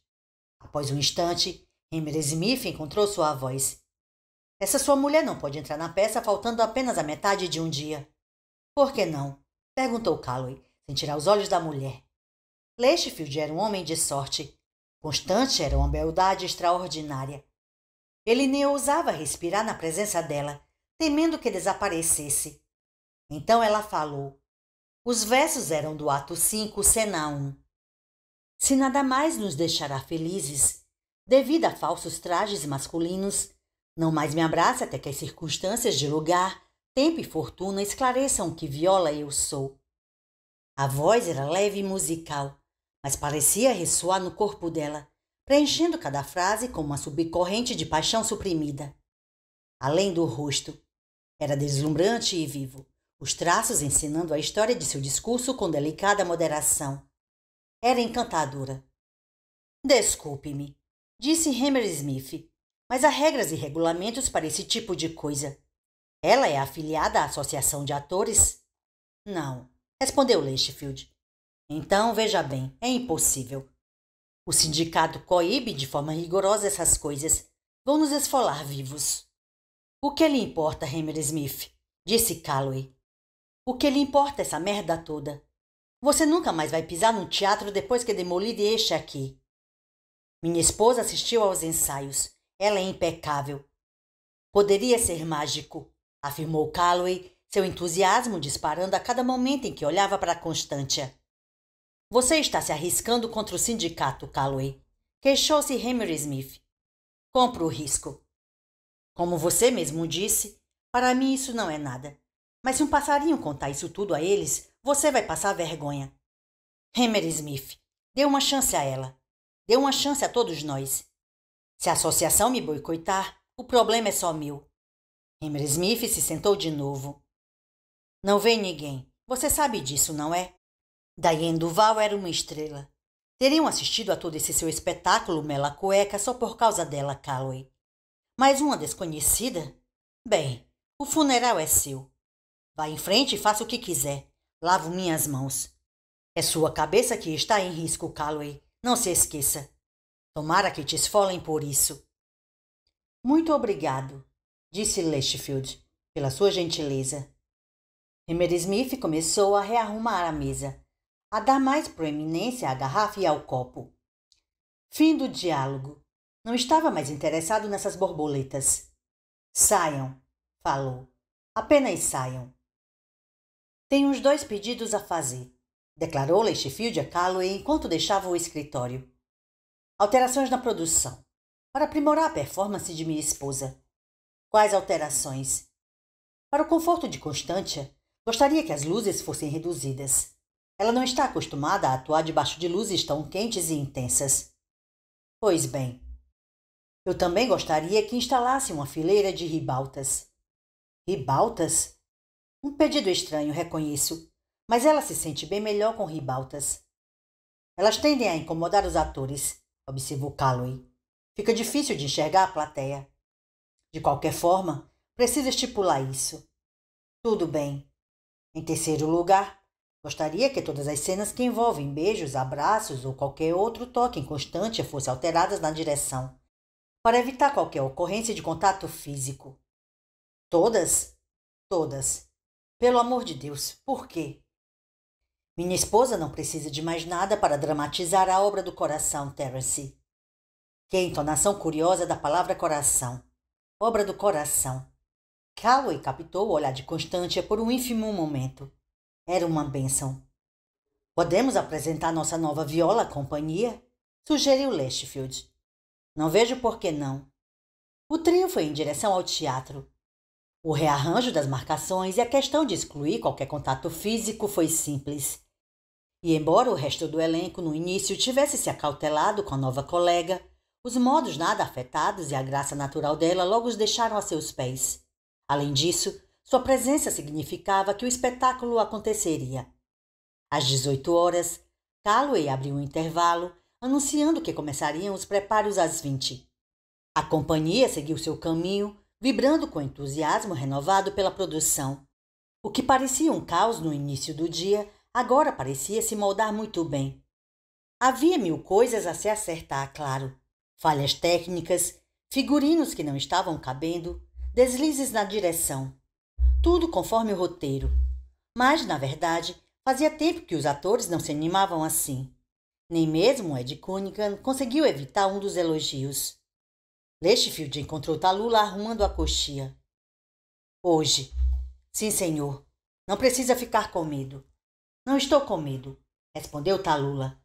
Após um instante, Hammersmith encontrou sua voz. Essa sua mulher não pode entrar na peça faltando apenas a metade de um dia. Por que não? perguntou Calloway, sem tirar os olhos da mulher. Lestfield era um homem de sorte. Constante era uma beldade extraordinária. Ele nem ousava respirar na presença dela, temendo que desaparecesse. Então ela falou. Os versos eram do ato 5, cena 1. Se nada mais nos deixará felizes, devido a falsos trajes masculinos, não mais me abrace até que as circunstâncias de lugar, tempo e fortuna esclareçam que viola eu sou. A voz era leve e musical, mas parecia ressoar no corpo dela, preenchendo cada frase com uma subcorrente de paixão suprimida. Além do rosto, era deslumbrante e vivo, os traços ensinando a história de seu discurso com delicada moderação. Era encantadora. Desculpe-me, disse Hammer Smith, mas há regras e regulamentos para esse tipo de coisa. Ela é afiliada à Associação de Atores? Não, respondeu Lestfield. Então, veja bem, é impossível. O sindicato coíbe de forma rigorosa essas coisas. Vão nos esfolar vivos. O que lhe importa, Hammer Smith? Disse Calloway. O que lhe importa essa merda toda? Você nunca mais vai pisar num teatro depois que demolide este aqui. Minha esposa assistiu aos ensaios. Ela é impecável. Poderia ser mágico, afirmou Calloway, seu entusiasmo disparando a cada momento em que olhava para constância você está se arriscando contra o sindicato, Calloway. Queixou-se Henry Smith. Compro o risco. Como você mesmo disse, para mim isso não é nada. Mas se um passarinho contar isso tudo a eles, você vai passar vergonha. Henry Smith, dê uma chance a ela. Dê uma chance a todos nós. Se a associação me boicotar, o problema é só meu. Henry Smith se sentou de novo. Não vem ninguém. Você sabe disso, não é? Diane Duval era uma estrela. Teriam assistido a todo esse seu espetáculo mela cueca só por causa dela, Calloway. Mas uma desconhecida? Bem, o funeral é seu. Vá em frente e faça o que quiser. Lavo minhas mãos. É sua cabeça que está em risco, Calloway. Não se esqueça. Tomara que te esfolem por isso. Muito obrigado, disse Lestfield, pela sua gentileza. Emery Smith começou a rearrumar a mesa a dar mais proeminência à garrafa e ao copo. Fim do diálogo. Não estava mais interessado nessas borboletas. Saiam, falou. Apenas saiam. Tenho uns dois pedidos a fazer, declarou Leishfield a Calloway enquanto deixava o escritório. Alterações na produção. Para aprimorar a performance de minha esposa. Quais alterações? Para o conforto de Constantia, gostaria que as luzes fossem reduzidas. Ela não está acostumada a atuar debaixo de luzes tão quentes e intensas. Pois bem, eu também gostaria que instalasse uma fileira de ribaltas. Ribaltas? Um pedido estranho, reconheço, mas ela se sente bem melhor com ribaltas. Elas tendem a incomodar os atores, observou Calloway. Fica difícil de enxergar a plateia. De qualquer forma, preciso estipular isso. Tudo bem. Em terceiro lugar, Gostaria que todas as cenas que envolvem beijos, abraços ou qualquer outro toque inconstante fossem alteradas na direção, para evitar qualquer ocorrência de contato físico. Todas? Todas. Pelo amor de Deus, por quê? Minha esposa não precisa de mais nada para dramatizar a obra do coração, Terence. Que entonação curiosa da palavra coração. Obra do coração. Calloway captou o olhar de Constância por um ínfimo momento. Era uma bênção. Podemos apresentar nossa nova viola à companhia? Sugeriu Lestfield. Não vejo por que não. O trio foi em direção ao teatro. O rearranjo das marcações e a questão de excluir qualquer contato físico foi simples. E embora o resto do elenco no início tivesse se acautelado com a nova colega, os modos nada afetados e a graça natural dela logo os deixaram a seus pés. Além disso, sua presença significava que o espetáculo aconteceria. Às 18 horas, Calloway abriu um intervalo, anunciando que começariam os preparos às 20. A companhia seguiu seu caminho, vibrando com entusiasmo renovado pela produção. O que parecia um caos no início do dia, agora parecia se moldar muito bem. Havia mil coisas a se acertar, claro. Falhas técnicas, figurinos que não estavam cabendo, deslizes na direção tudo conforme o roteiro. Mas, na verdade, fazia tempo que os atores não se animavam assim. Nem mesmo Ed Cunningham conseguiu evitar um dos elogios. Lestfield encontrou Talula arrumando a coxia. Hoje. Sim, senhor. Não precisa ficar com medo. Não estou com medo, respondeu Talula.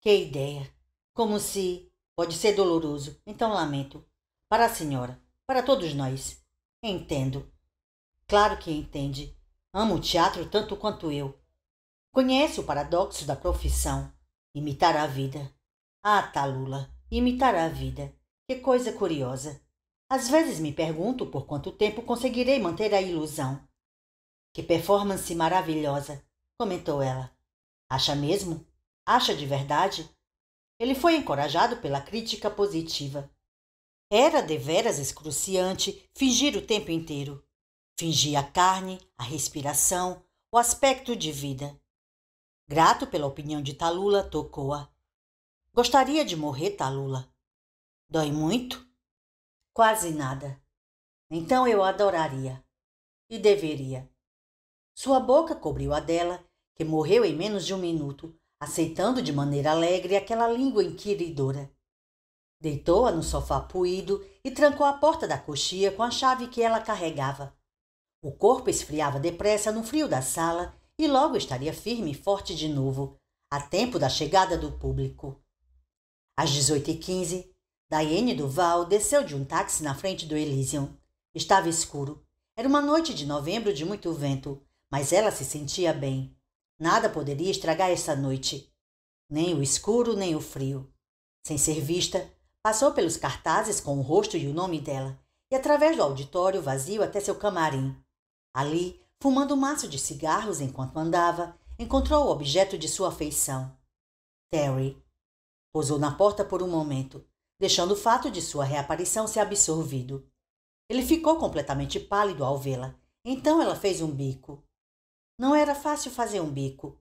Que ideia! Como se. Pode ser doloroso, então lamento. Para a senhora, para todos nós. Entendo. Claro que entende. Ama o teatro tanto quanto eu. Conhece o paradoxo da profissão. Imitar a vida. Ah, tá, Lula. Imitar a vida. Que coisa curiosa. Às vezes me pergunto por quanto tempo conseguirei manter a ilusão. Que performance maravilhosa, comentou ela. Acha mesmo? Acha de verdade? Ele foi encorajado pela crítica positiva. Era deveras excruciante fingir o tempo inteiro. Fingia a carne, a respiração, o aspecto de vida. Grato pela opinião de Talula, tocou-a. Gostaria de morrer, Talula. Dói muito? Quase nada. Então eu adoraria. E deveria. Sua boca cobriu a dela, que morreu em menos de um minuto, aceitando de maneira alegre aquela língua inquiridora. Deitou-a no sofá puído e trancou a porta da coxia com a chave que ela carregava. O corpo esfriava depressa no frio da sala e logo estaria firme e forte de novo, a tempo da chegada do público. Às 18h15, Daiane Duval desceu de um táxi na frente do Elysium. Estava escuro. Era uma noite de novembro de muito vento, mas ela se sentia bem. Nada poderia estragar essa noite. Nem o escuro, nem o frio. Sem ser vista, passou pelos cartazes com o rosto e o nome dela, e através do auditório vazio até seu camarim. Ali, fumando um maço de cigarros enquanto andava, encontrou o objeto de sua afeição. Terry. Pousou na porta por um momento, deixando o fato de sua reaparição ser absorvido. Ele ficou completamente pálido ao vê-la. Então ela fez um bico. Não era fácil fazer um bico.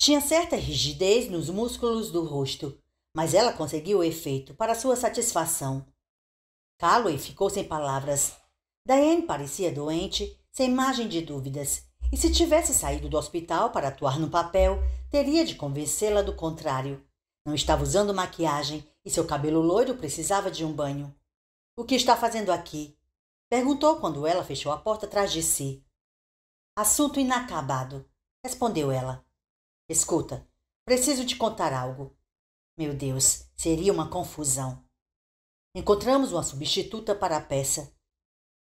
Tinha certa rigidez nos músculos do rosto, mas ela conseguiu o efeito para sua satisfação. Calloway ficou sem palavras. Diane parecia doente sem margem de dúvidas. E se tivesse saído do hospital para atuar no papel, teria de convencê-la do contrário. Não estava usando maquiagem e seu cabelo loiro precisava de um banho. O que está fazendo aqui? Perguntou quando ela fechou a porta atrás de si. Assunto inacabado, respondeu ela. Escuta, preciso te contar algo. Meu Deus, seria uma confusão. Encontramos uma substituta para a peça.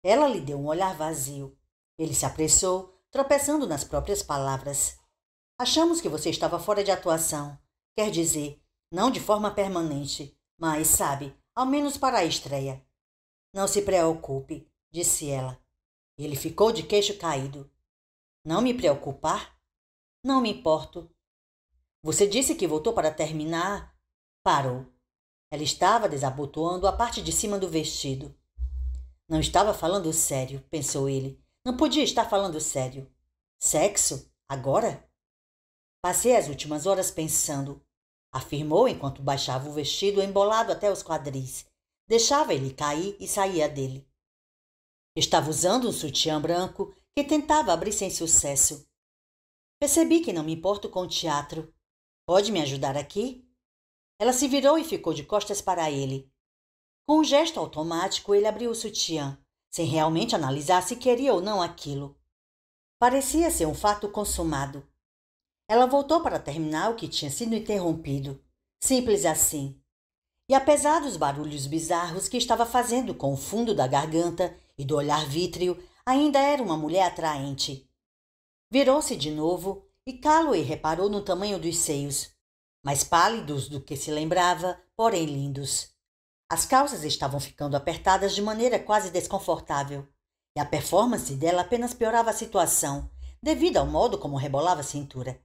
Ela lhe deu um olhar vazio. Ele se apressou, tropeçando nas próprias palavras. Achamos que você estava fora de atuação. Quer dizer, não de forma permanente, mas, sabe, ao menos para a estreia. Não se preocupe, disse ela. Ele ficou de queixo caído. Não me preocupar? Não me importo. Você disse que voltou para terminar. Parou. Ela estava desabotoando a parte de cima do vestido. Não estava falando sério, pensou ele. Não podia estar falando sério. Sexo? Agora? Passei as últimas horas pensando, afirmou enquanto baixava o vestido embolado até os quadris. Deixava ele cair e saía dele. Estava usando um sutiã branco que tentava abrir sem sucesso. Percebi que não me importo com o teatro. Pode me ajudar aqui? Ela se virou e ficou de costas para ele. Com um gesto automático, ele abriu o sutiã sem realmente analisar se queria ou não aquilo. Parecia ser um fato consumado. Ela voltou para terminar o que tinha sido interrompido. Simples assim. E apesar dos barulhos bizarros que estava fazendo com o fundo da garganta e do olhar vítreo, ainda era uma mulher atraente. Virou-se de novo e Calloway reparou no tamanho dos seios, mais pálidos do que se lembrava, porém lindos. As calças estavam ficando apertadas de maneira quase desconfortável, e a performance dela apenas piorava a situação, devido ao modo como rebolava a cintura.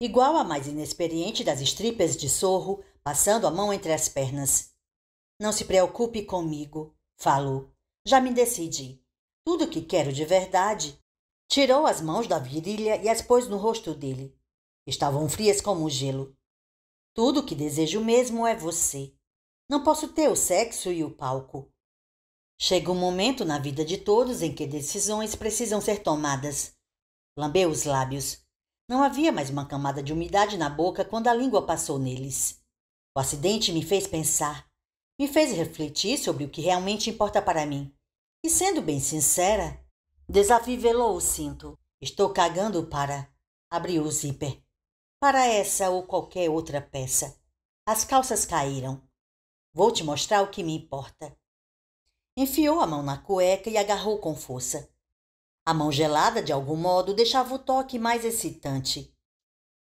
Igual a mais inexperiente das strippers de sorro, passando a mão entre as pernas. Não se preocupe comigo, falou. Já me decidi. Tudo o que quero de verdade. Tirou as mãos da virilha e as pôs no rosto dele. Estavam frias como gelo. Tudo o que desejo mesmo é você. Não posso ter o sexo e o palco. Chega um momento na vida de todos em que decisões precisam ser tomadas. Lambeu os lábios. Não havia mais uma camada de umidade na boca quando a língua passou neles. O acidente me fez pensar, me fez refletir sobre o que realmente importa para mim. E sendo bem sincera, desafivelou o cinto. Estou cagando para. Abriu o zíper. Para essa ou qualquer outra peça. As calças caíram. Vou te mostrar o que me importa. Enfiou a mão na cueca e agarrou com força. A mão gelada, de algum modo, deixava o toque mais excitante.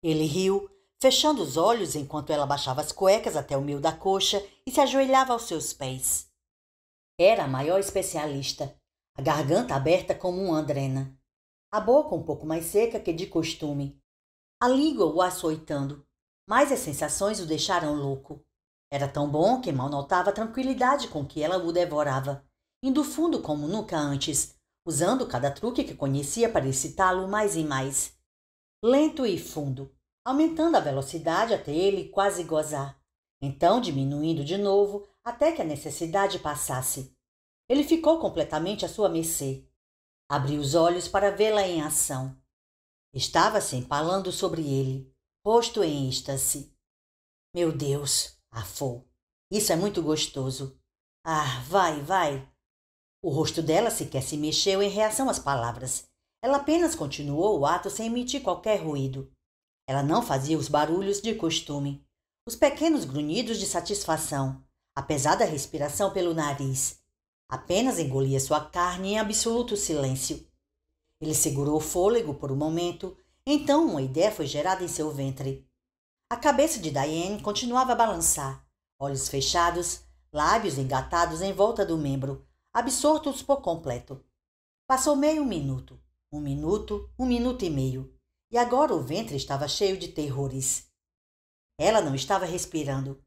Ele riu, fechando os olhos enquanto ela baixava as cuecas até o meio da coxa e se ajoelhava aos seus pés. Era a maior especialista, a garganta aberta como um andrena, a boca um pouco mais seca que de costume, a língua o açoitando, mas as sensações o deixaram louco. Era tão bom que mal notava a tranquilidade com que ela o devorava, indo fundo como nunca antes, usando cada truque que conhecia para excitá-lo mais e mais. Lento e fundo, aumentando a velocidade até ele quase gozar, então diminuindo de novo até que a necessidade passasse. Ele ficou completamente à sua mercê. Abriu os olhos para vê-la em ação. Estava se empalando sobre ele, posto em êxtase. Meu Deus! Afou. Ah, Isso é muito gostoso. Ah, vai, vai. O rosto dela sequer se mexeu em reação às palavras. Ela apenas continuou o ato sem emitir qualquer ruído. Ela não fazia os barulhos de costume, os pequenos grunhidos de satisfação, a pesada respiração pelo nariz. Apenas engolia sua carne em absoluto silêncio. Ele segurou o fôlego por um momento, então uma ideia foi gerada em seu ventre. A cabeça de Diane continuava a balançar, olhos fechados, lábios engatados em volta do membro, absortos por completo. Passou meio minuto, um minuto, um minuto e meio, e agora o ventre estava cheio de terrores. Ela não estava respirando.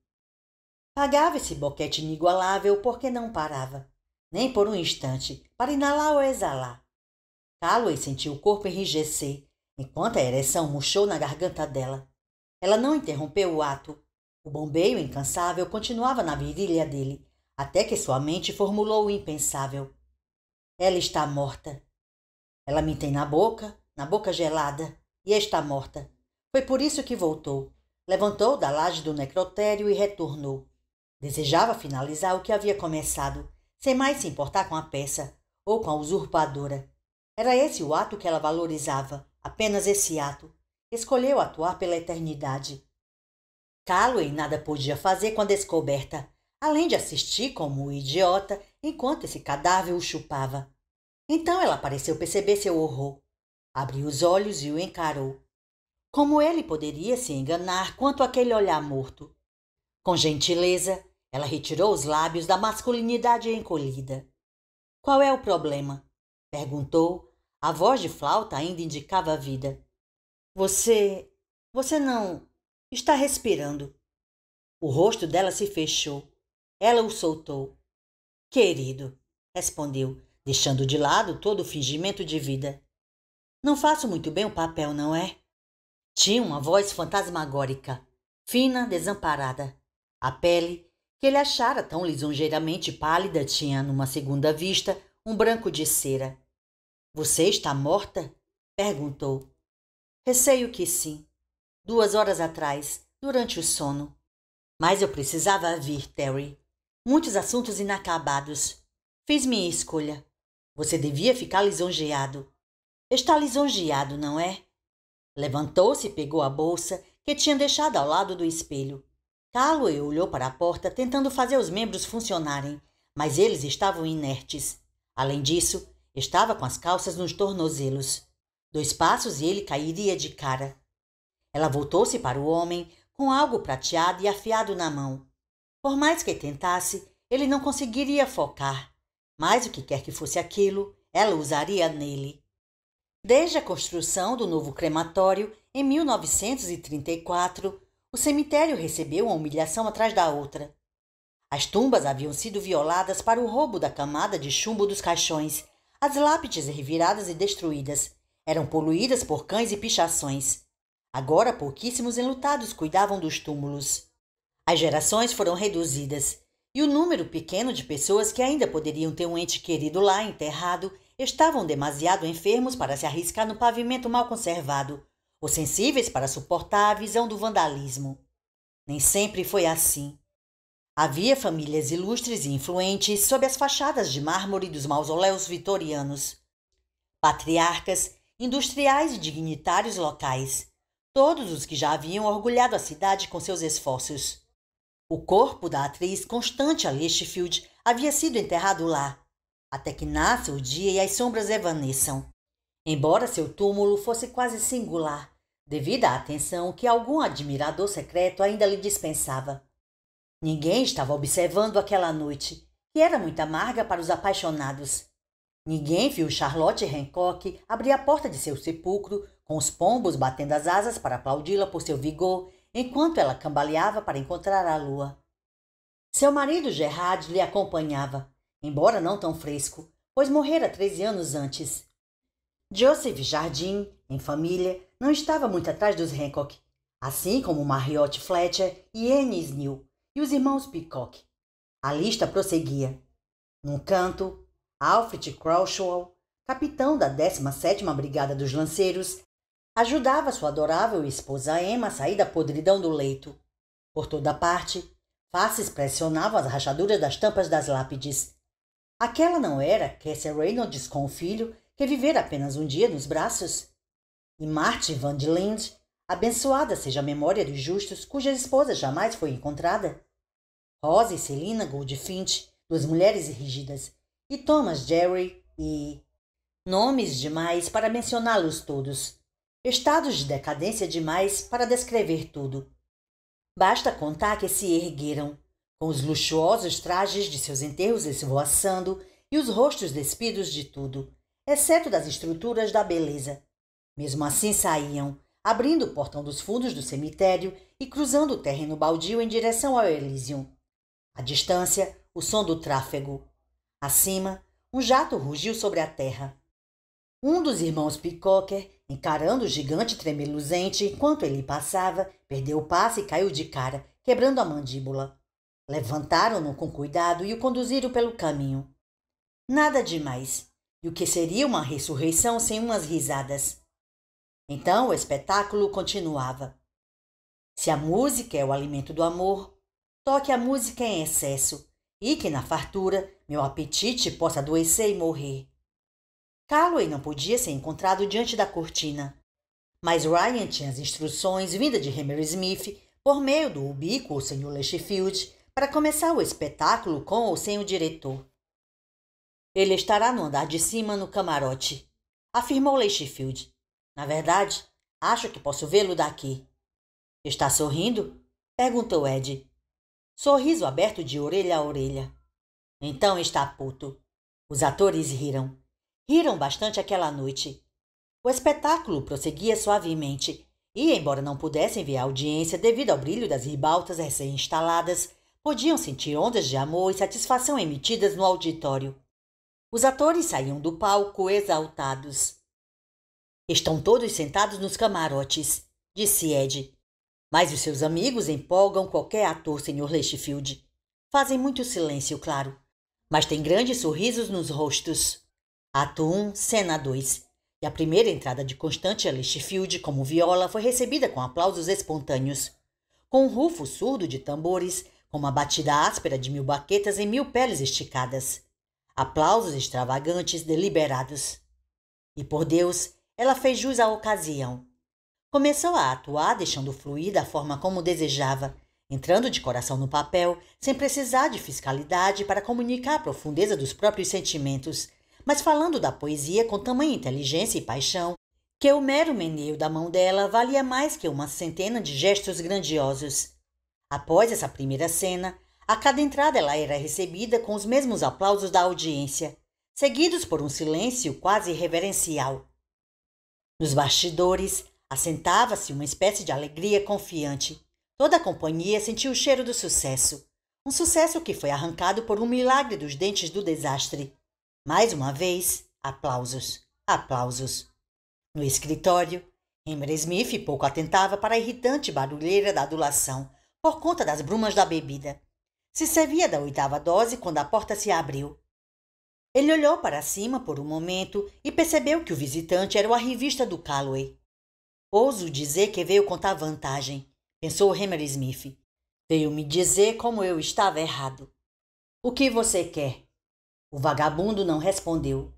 Pagava esse boquete inigualável porque não parava, nem por um instante, para inalar ou exalar. Calloway sentiu o corpo enrijecer, enquanto a ereção murchou na garganta dela. Ela não interrompeu o ato. O bombeio incansável continuava na virilha dele, até que sua mente formulou o impensável. Ela está morta. Ela me tem na boca, na boca gelada, e está morta. Foi por isso que voltou. Levantou da laje do necrotério e retornou. Desejava finalizar o que havia começado, sem mais se importar com a peça ou com a usurpadora. Era esse o ato que ela valorizava, apenas esse ato escolheu atuar pela eternidade. Calloway nada podia fazer com a descoberta, além de assistir como um idiota enquanto esse cadáver o chupava. Então ela pareceu perceber seu horror. Abriu os olhos e o encarou. Como ele poderia se enganar quanto aquele olhar morto? Com gentileza, ela retirou os lábios da masculinidade encolhida. Qual é o problema? perguntou. A voz de flauta ainda indicava a vida. Você. Você não. Está respirando. O rosto dela se fechou. Ela o soltou. Querido, respondeu, deixando de lado todo o fingimento de vida. Não faço muito bem o papel, não é? Tinha uma voz fantasmagórica, fina, desamparada. A pele, que ele achara tão lisonjeiramente pálida, tinha, numa segunda vista, um branco de cera. Você está morta? perguntou. Receio que sim. Duas horas atrás, durante o sono. Mas eu precisava vir, Terry. Muitos assuntos inacabados. Fiz minha escolha. Você devia ficar lisonjeado. Está lisonjeado, não é? Levantou-se e pegou a bolsa que tinha deixado ao lado do espelho. Calloway olhou para a porta tentando fazer os membros funcionarem, mas eles estavam inertes. Além disso, estava com as calças nos tornozelos. Dois passos e ele cairia de cara. Ela voltou-se para o homem com algo prateado e afiado na mão. Por mais que tentasse, ele não conseguiria focar. Mas o que quer que fosse aquilo, ela usaria nele. Desde a construção do novo crematório, em 1934, o cemitério recebeu uma humilhação atrás da outra. As tumbas haviam sido violadas para o roubo da camada de chumbo dos caixões, as lápides reviradas e destruídas, eram poluídas por cães e pichações. Agora, pouquíssimos enlutados cuidavam dos túmulos. As gerações foram reduzidas e o número pequeno de pessoas que ainda poderiam ter um ente querido lá enterrado estavam demasiado enfermos para se arriscar no pavimento mal conservado ou sensíveis para suportar a visão do vandalismo. Nem sempre foi assim. Havia famílias ilustres e influentes sob as fachadas de mármore dos mausoléus vitorianos. Patriarcas, industriais e dignitários locais, todos os que já haviam orgulhado a cidade com seus esforços. O corpo da atriz Constante Lichfield havia sido enterrado lá, até que nasça o dia e as sombras evaneçam. Embora seu túmulo fosse quase singular, devido à atenção que algum admirador secreto ainda lhe dispensava. Ninguém estava observando aquela noite, que era muito amarga para os apaixonados. Ninguém viu Charlotte Hancock abrir a porta de seu sepulcro, com os pombos batendo as asas para aplaudi-la por seu vigor, enquanto ela cambaleava para encontrar a lua. Seu marido Gerard lhe acompanhava, embora não tão fresco, pois morrera 13 anos antes. Joseph Jardim, em família, não estava muito atrás dos Hancock, assim como Marriott Fletcher e Ennis New e os irmãos Peacock. A lista prosseguia. Num canto, Alfred Crawshaw, capitão da 17ª Brigada dos Lanceiros, ajudava sua adorável esposa Emma a sair da podridão do leito. Por toda parte, faces pressionavam as rachaduras das tampas das lápides. Aquela não era Cassie Reynolds com o filho, que vivera apenas um dia nos braços? E Marte Van de Lind, abençoada seja a memória dos justos, cuja esposa jamais foi encontrada? Rosa e Celina Goldfinch, duas mulheres rígidas, e Thomas Jerry e nomes demais para mencioná-los todos, estados de decadência demais para descrever tudo. Basta contar que se ergueram, com os luxuosos trajes de seus enterros esvoaçando e os rostos despidos de tudo, exceto das estruturas da beleza. Mesmo assim saíam, abrindo o portão dos fundos do cemitério e cruzando o terreno baldio em direção ao Elysium. a distância, o som do tráfego, Acima, um jato rugiu sobre a terra. Um dos irmãos Picocker, encarando o gigante tremeluzente enquanto ele passava, perdeu o passo e caiu de cara, quebrando a mandíbula. Levantaram-no com cuidado e o conduziram pelo caminho. Nada demais. E o que seria uma ressurreição sem umas risadas? Então o espetáculo continuava. Se a música é o alimento do amor, toque a música em excesso e que na fartura meu apetite possa adoecer e morrer. Calloway não podia ser encontrado diante da cortina. Mas Ryan tinha as instruções vinda de Henry Smith por meio do ubico ou Sr. Lashfield para começar o espetáculo com ou sem o diretor. Ele estará no andar de cima no camarote, afirmou Lashfield. Na verdade, acho que posso vê-lo daqui. Está sorrindo? perguntou Ed. Sorriso aberto de orelha a orelha. Então está puto. Os atores riram. Riram bastante aquela noite. O espetáculo prosseguia suavemente, e, embora não pudessem ver a audiência devido ao brilho das ribaltas recém-instaladas, podiam sentir ondas de amor e satisfação emitidas no auditório. Os atores saíam do palco exaltados. Estão todos sentados nos camarotes, disse Ed. Mas os seus amigos empolgam qualquer ator, Sr. Lestfield. Fazem muito silêncio, claro mas tem grandes sorrisos nos rostos. Ato 1, cena 2. E a primeira entrada de Constantia Lichfield como viola foi recebida com aplausos espontâneos. Com um rufo surdo de tambores, com uma batida áspera de mil baquetas e mil peles esticadas. Aplausos extravagantes, deliberados. E por Deus, ela fez jus à ocasião. Começou a atuar, deixando fluir da forma como desejava, entrando de coração no papel, sem precisar de fiscalidade para comunicar a profundeza dos próprios sentimentos, mas falando da poesia com tamanha inteligência e paixão, que o mero meneio da mão dela valia mais que uma centena de gestos grandiosos. Após essa primeira cena, a cada entrada ela era recebida com os mesmos aplausos da audiência, seguidos por um silêncio quase reverencial. Nos bastidores, assentava-se uma espécie de alegria confiante, Toda a companhia sentiu o cheiro do sucesso. Um sucesso que foi arrancado por um milagre dos dentes do desastre. Mais uma vez, aplausos, aplausos. No escritório, Emmer Smith pouco atentava para a irritante barulheira da adulação, por conta das brumas da bebida. Se servia da oitava dose quando a porta se abriu. Ele olhou para cima por um momento e percebeu que o visitante era o arrivista do Calloway. Ouso dizer que veio contar vantagem pensou Hammer Smith. Veio me dizer como eu estava errado. O que você quer? O vagabundo não respondeu.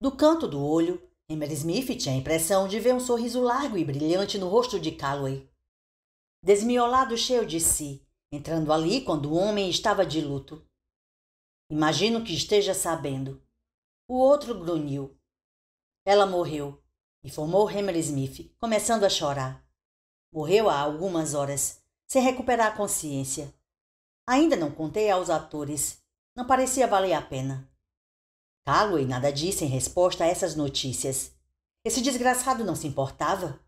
Do canto do olho, Hammer Smith tinha a impressão de ver um sorriso largo e brilhante no rosto de Calloway. Desmiolado, cheio de si, entrando ali quando o homem estava de luto. Imagino que esteja sabendo. O outro grunhiu. Ela morreu, informou Hammer Smith, começando a chorar. Morreu há algumas horas, sem recuperar a consciência. Ainda não contei aos atores. Não parecia valer a pena. Calloway nada disse em resposta a essas notícias. Esse desgraçado não se importava.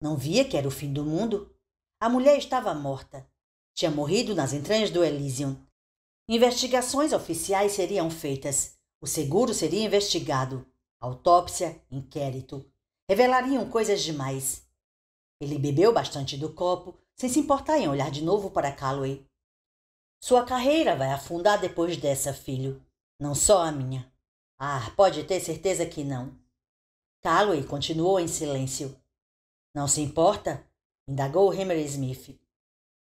Não via que era o fim do mundo. A mulher estava morta. Tinha morrido nas entranhas do Elysium. Investigações oficiais seriam feitas. O seguro seria investigado. Autópsia, inquérito. Revelariam coisas demais. Ele bebeu bastante do copo, sem se importar em olhar de novo para Calloway. Sua carreira vai afundar depois dessa, filho. Não só a minha. Ah, pode ter certeza que não. Calloway continuou em silêncio. Não se importa? indagou Henry Smith.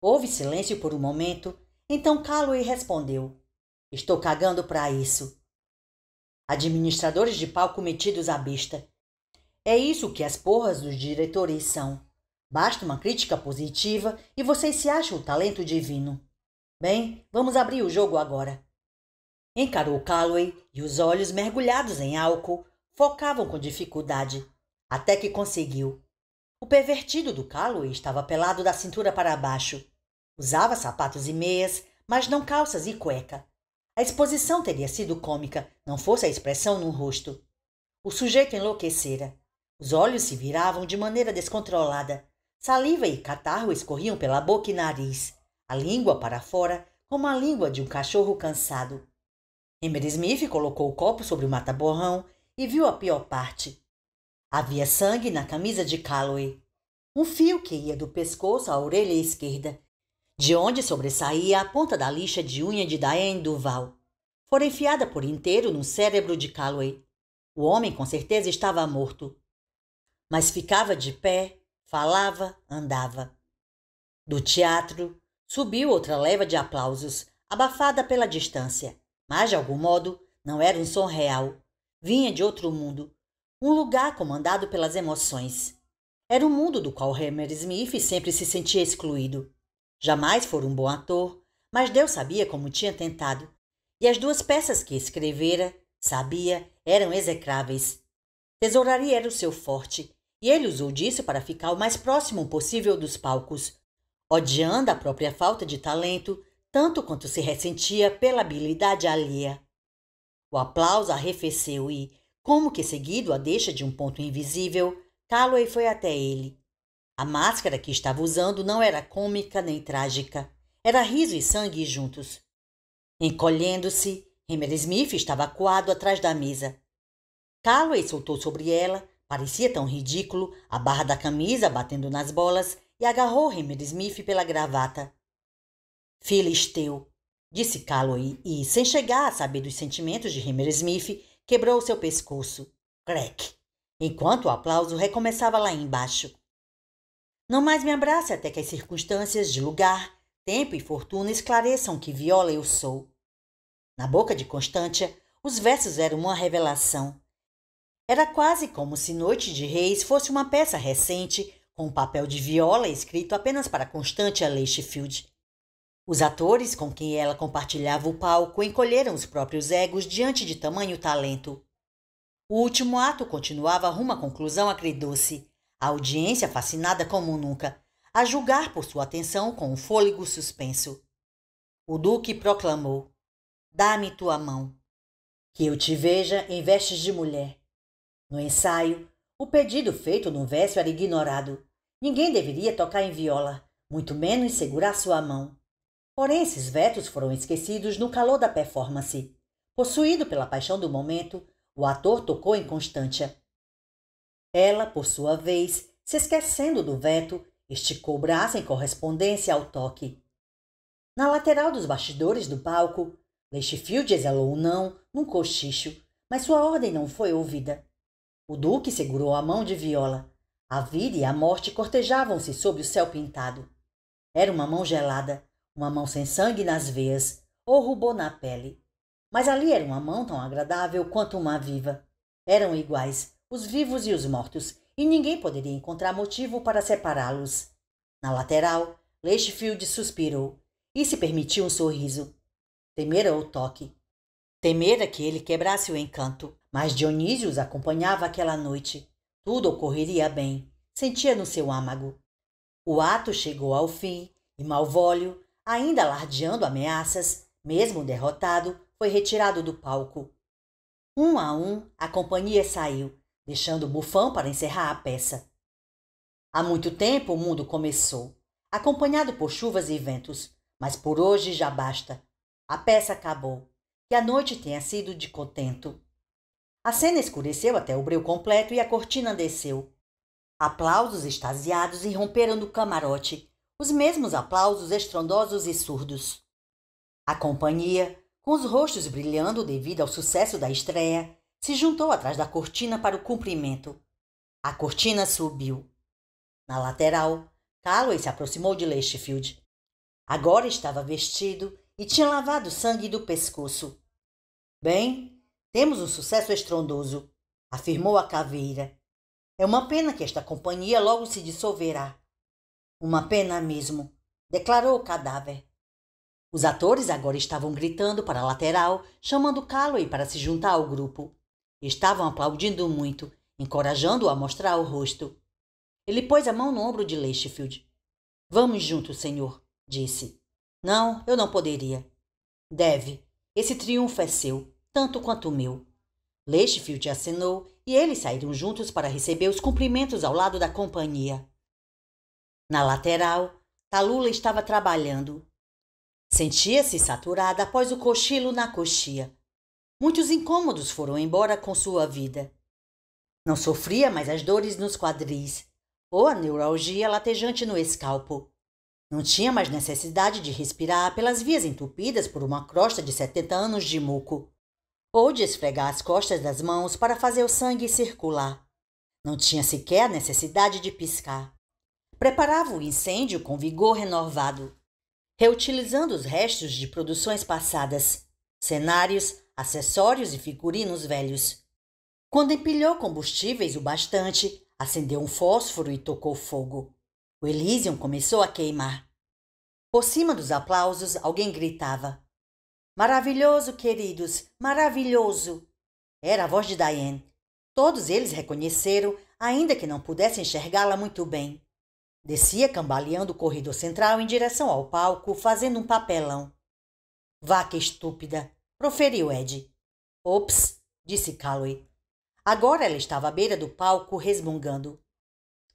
Houve silêncio por um momento, então Calloway respondeu: Estou cagando para isso. Administradores de palco metidos à besta. É isso que as porras dos diretores são. Basta uma crítica positiva e vocês se acham o talento divino. Bem, vamos abrir o jogo agora. Encarou Calloway e os olhos mergulhados em álcool focavam com dificuldade, até que conseguiu. O pervertido do Calloway estava pelado da cintura para baixo. Usava sapatos e meias, mas não calças e cueca. A exposição teria sido cômica, não fosse a expressão no rosto. O sujeito enlouquecera. Os olhos se viravam de maneira descontrolada. Saliva e catarro escorriam pela boca e nariz, a língua para fora, como a língua de um cachorro cansado. Smith colocou o copo sobre o mata-borrão e viu a pior parte. Havia sangue na camisa de Calloway. Um fio que ia do pescoço à orelha esquerda, de onde sobressaía a ponta da lixa de unha de Diane Duval. Fora enfiada por inteiro no cérebro de Calloway. O homem com certeza estava morto. Mas ficava de pé, falava, andava. Do teatro, subiu outra leva de aplausos, abafada pela distância, mas de algum modo não era um som real. Vinha de outro mundo, um lugar comandado pelas emoções. Era um mundo do qual Hammer Smith sempre se sentia excluído. Jamais fora um bom ator, mas Deus sabia como tinha tentado, e as duas peças que escrevera, sabia, eram execráveis. Tesouraria era o seu forte, e ele usou disso para ficar o mais próximo possível dos palcos, odiando a própria falta de talento, tanto quanto se ressentia pela habilidade alheia. O aplauso arrefeceu e, como que seguido a deixa de um ponto invisível, Calloway foi até ele. A máscara que estava usando não era cômica nem trágica. Era riso e sangue juntos. Encolhendo-se, Hemer Smith estava coado atrás da mesa. Calloway soltou sobre ela Parecia tão ridículo, a barra da camisa batendo nas bolas, e agarrou Hammer Smith pela gravata. Filisteu, disse Calloway, e, sem chegar a saber dos sentimentos de Hammer Smith, quebrou seu pescoço. Crack! Enquanto o aplauso recomeçava lá embaixo. Não mais me abrace até que as circunstâncias de lugar, tempo e fortuna esclareçam que viola eu sou. Na boca de Constância, os versos eram uma revelação. Era quase como se Noite de Reis fosse uma peça recente, com um papel de viola escrito apenas para Constante Aleixfield. Os atores com quem ela compartilhava o palco encolheram os próprios egos diante de tamanho talento. O último ato continuava rumo à conclusão agridoce. A audiência fascinada como nunca, a julgar por sua atenção com um fôlego suspenso. O duque proclamou: Dá-me tua mão. Que eu te veja em vestes de mulher. No ensaio, o pedido feito no verso era ignorado. Ninguém deveria tocar em viola, muito menos segurar sua mão. Porém, esses vetos foram esquecidos no calor da performance. Possuído pela paixão do momento, o ator tocou em Constância. Ela, por sua vez, se esquecendo do veto, esticou o braço em correspondência ao toque. Na lateral dos bastidores do palco, Leichfield exalou um não num cochicho, mas sua ordem não foi ouvida. O Duque segurou a mão de Viola. A vida e a morte cortejavam-se sob o céu pintado. Era uma mão gelada, uma mão sem sangue nas veias ou rubor na pele. Mas ali era uma mão tão agradável quanto uma viva. Eram iguais, os vivos e os mortos, e ninguém poderia encontrar motivo para separá-los. Na lateral, Leichfield suspirou e se permitiu um sorriso. Temera o toque. Temera que ele quebrasse o encanto, mas Dionísio os acompanhava aquela noite. Tudo ocorreria bem, sentia no seu âmago. O ato chegou ao fim e Malvólio, ainda alardeando ameaças, mesmo derrotado, foi retirado do palco. Um a um, a companhia saiu, deixando o bufão para encerrar a peça. Há muito tempo o mundo começou, acompanhado por chuvas e ventos, mas por hoje já basta. A peça acabou que a noite tenha sido de contento. A cena escureceu até o breu completo e a cortina desceu. Aplausos extasiados irromperam do camarote, os mesmos aplausos estrondosos e surdos. A companhia, com os rostos brilhando devido ao sucesso da estreia, se juntou atrás da cortina para o cumprimento. A cortina subiu. Na lateral, Calloway se aproximou de Lestfield. Agora estava vestido e tinha lavado sangue do pescoço. Bem, temos um sucesso estrondoso, afirmou a caveira. É uma pena que esta companhia logo se dissolverá. Uma pena mesmo, declarou o cadáver. Os atores agora estavam gritando para a lateral, chamando Calloway para se juntar ao grupo. Estavam aplaudindo muito, encorajando-o a mostrar o rosto. Ele pôs a mão no ombro de Leichfield. Vamos juntos, senhor, disse. Não, eu não poderia. Deve, esse triunfo é seu, tanto quanto meu. Lestfield acenou e eles saíram juntos para receber os cumprimentos ao lado da companhia. Na lateral, Talula estava trabalhando. Sentia-se saturada após o cochilo na coxia. Muitos incômodos foram embora com sua vida. Não sofria mais as dores nos quadris ou a neuralgia latejante no escalpo. Não tinha mais necessidade de respirar pelas vias entupidas por uma crosta de 70 anos de muco, ou de esfregar as costas das mãos para fazer o sangue circular. Não tinha sequer necessidade de piscar. Preparava o incêndio com vigor renovado, reutilizando os restos de produções passadas, cenários, acessórios e figurinos velhos. Quando empilhou combustíveis o bastante, acendeu um fósforo e tocou fogo. O Elysium começou a queimar. Por cima dos aplausos, alguém gritava: Maravilhoso, queridos, maravilhoso! Era a voz de Diane. Todos eles reconheceram, ainda que não pudessem enxergá-la muito bem. Descia cambaleando o corredor central em direção ao palco, fazendo um papelão. Vaca estúpida, proferiu Ed. Ops, disse Calloway. Agora ela estava à beira do palco, resmungando.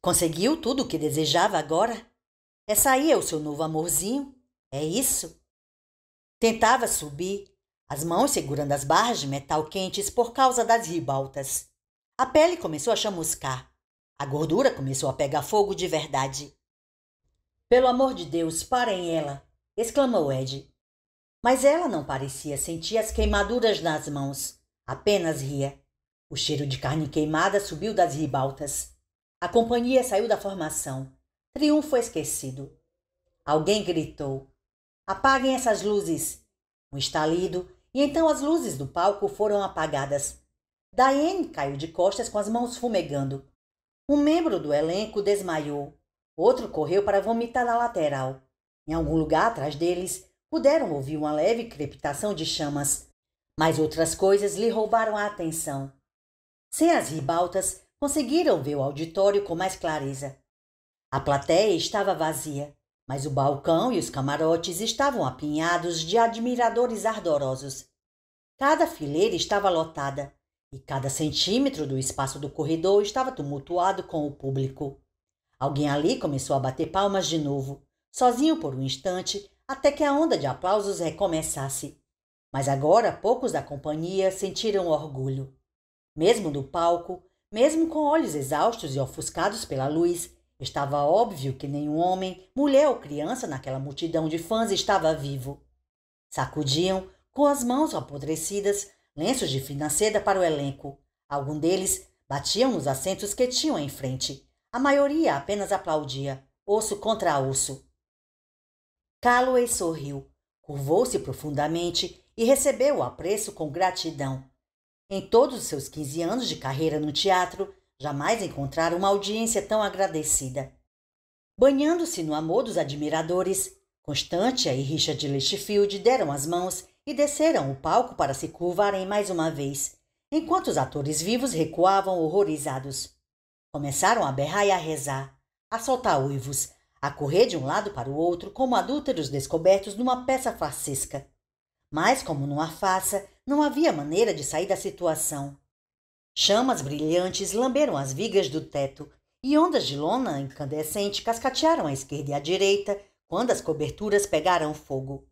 Conseguiu tudo o que desejava agora? Essa é aí é o seu novo amorzinho? É isso? Tentava subir, as mãos segurando as barras de metal quentes por causa das ribaltas. A pele começou a chamuscar. A gordura começou a pegar fogo de verdade. Pelo amor de Deus, parem ela! exclamou Ed. Mas ela não parecia sentir as queimaduras nas mãos. Apenas ria. O cheiro de carne queimada subiu das ribaltas. A companhia saiu da formação. Triunfo esquecido. Alguém gritou: Apaguem essas luzes! Um estalido, e então as luzes do palco foram apagadas. Daiane caiu de costas com as mãos fumegando. Um membro do elenco desmaiou. Outro correu para vomitar na lateral. Em algum lugar atrás deles, puderam ouvir uma leve crepitação de chamas, mas outras coisas lhe roubaram a atenção. Sem as ribaltas, conseguiram ver o auditório com mais clareza. A plateia estava vazia, mas o balcão e os camarotes estavam apinhados de admiradores ardorosos. Cada fileira estava lotada e cada centímetro do espaço do corredor estava tumultuado com o público. Alguém ali começou a bater palmas de novo, sozinho por um instante, até que a onda de aplausos recomeçasse. Mas agora poucos da companhia sentiram orgulho. Mesmo no palco, mesmo com olhos exaustos e ofuscados pela luz, estava óbvio que nenhum homem, mulher ou criança naquela multidão de fãs estava vivo. Sacudiam, com as mãos apodrecidas, lenços de fina seda para o elenco. Alguns deles batiam nos assentos que tinham em frente. A maioria apenas aplaudia, osso contra osso. Calloway sorriu, curvou-se profundamente e recebeu o apreço com gratidão. Em todos os seus 15 anos de carreira no teatro, jamais encontraram uma audiência tão agradecida. Banhando-se no amor dos admiradores, Constantia e Richard Litchfield deram as mãos e desceram o palco para se curvarem mais uma vez, enquanto os atores vivos recuavam horrorizados. Começaram a berrar e a rezar, a soltar uivos, a correr de um lado para o outro como adúlteros descobertos numa peça francesca, Mas, como numa farsa, não havia maneira de sair da situação. Chamas brilhantes lamberam as vigas do teto e ondas de lona incandescente cascatearam à esquerda e à direita quando as coberturas pegaram fogo.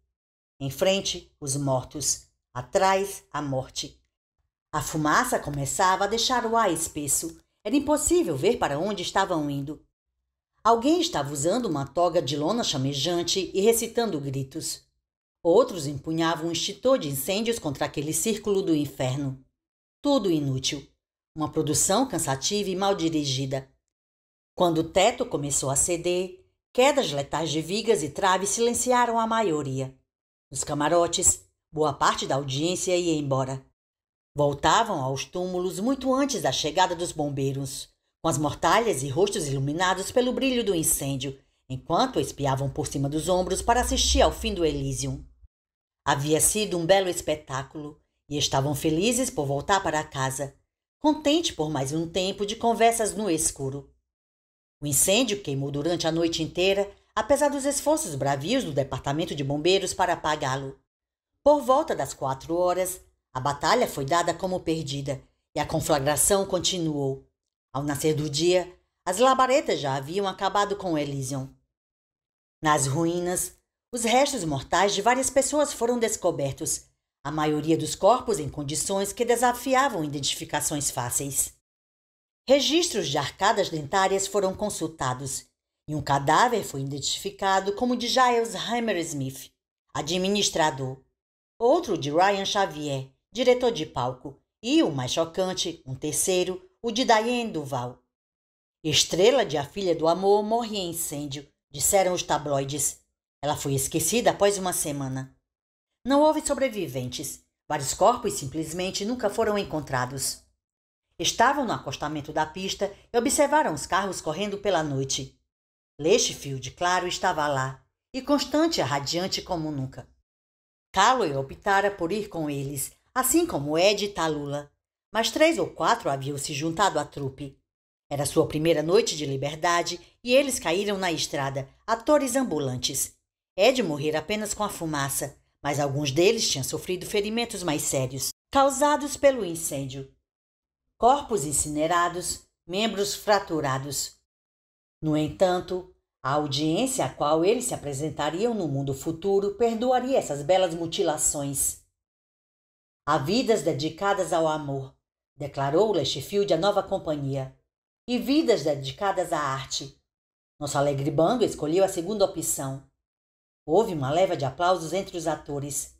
Em frente, os mortos. Atrás, a morte. A fumaça começava a deixar o ar espesso. Era impossível ver para onde estavam indo. Alguém estava usando uma toga de lona chamejante e recitando gritos. Outros empunhavam um extintor de incêndios contra aquele círculo do inferno. Tudo inútil. Uma produção cansativa e mal dirigida. Quando o teto começou a ceder, quedas letais de vigas e traves silenciaram a maioria. Nos camarotes, boa parte da audiência ia embora. Voltavam aos túmulos muito antes da chegada dos bombeiros, com as mortalhas e rostos iluminados pelo brilho do incêndio, enquanto espiavam por cima dos ombros para assistir ao fim do Elysium. Havia sido um belo espetáculo e estavam felizes por voltar para casa, contente por mais um tempo de conversas no escuro. O incêndio queimou durante a noite inteira, apesar dos esforços bravios do departamento de bombeiros para apagá-lo. Por volta das quatro horas, a batalha foi dada como perdida e a conflagração continuou. Ao nascer do dia, as labaredas já haviam acabado com Elysium. Nas ruínas, os restos mortais de várias pessoas foram descobertos, a maioria dos corpos em condições que desafiavam identificações fáceis. Registros de arcadas dentárias foram consultados e um cadáver foi identificado como de Giles Hammersmith, administrador, outro de Ryan Xavier, diretor de palco, e o mais chocante, um terceiro, o de Diane Duval. Estrela de A Filha do Amor morre em incêndio, disseram os tabloides, ela foi esquecida após uma semana. Não houve sobreviventes. Vários corpos simplesmente nunca foram encontrados. Estavam no acostamento da pista e observaram os carros correndo pela noite. Lestfield, claro, estava lá, e constante e radiante como nunca. Calloway optara por ir com eles, assim como Ed e Talula. Mas três ou quatro haviam se juntado à trupe. Era sua primeira noite de liberdade e eles caíram na estrada, atores ambulantes. É de morrer apenas com a fumaça, mas alguns deles tinham sofrido ferimentos mais sérios, causados pelo incêndio. Corpos incinerados, membros fraturados. No entanto, a audiência à qual eles se apresentariam no mundo futuro perdoaria essas belas mutilações. Há vidas dedicadas ao amor, declarou Lestfield à nova companhia, e vidas dedicadas à arte. Nosso alegre bando escolheu a segunda opção. Houve uma leva de aplausos entre os atores.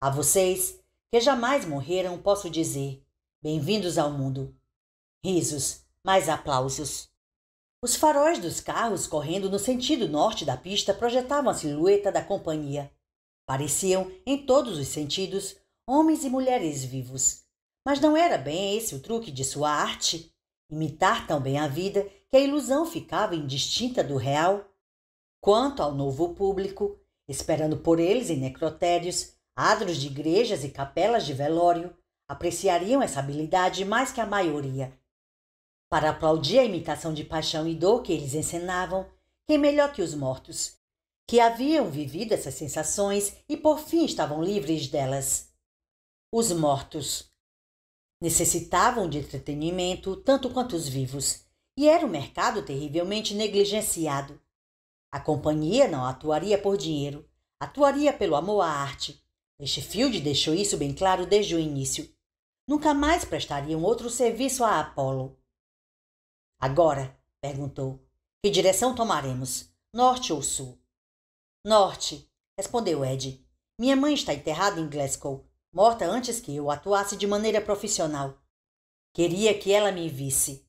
A vocês, que jamais morreram, posso dizer: bem-vindos ao mundo. Risos, mais aplausos. Os faróis dos carros correndo no sentido norte da pista projetavam a silhueta da companhia. Pareciam, em todos os sentidos, homens e mulheres vivos. Mas não era bem esse o truque de sua arte? Imitar tão bem a vida que a ilusão ficava indistinta do real? Quanto ao novo público, esperando por eles em necrotérios, adros de igrejas e capelas de velório, apreciariam essa habilidade mais que a maioria. Para aplaudir a imitação de paixão e dor que eles encenavam, quem melhor que os mortos, que haviam vivido essas sensações e por fim estavam livres delas. Os mortos necessitavam de entretenimento tanto quanto os vivos, e era um mercado terrivelmente negligenciado. A companhia não atuaria por dinheiro, atuaria pelo amor à arte. Westfield deixou isso bem claro desde o início. Nunca mais prestariam outro serviço a Apolo. Agora, perguntou, que direção tomaremos? Norte ou sul? Norte, respondeu Ed. Minha mãe está enterrada em Glasgow, morta antes que eu atuasse de maneira profissional. Queria que ela me visse.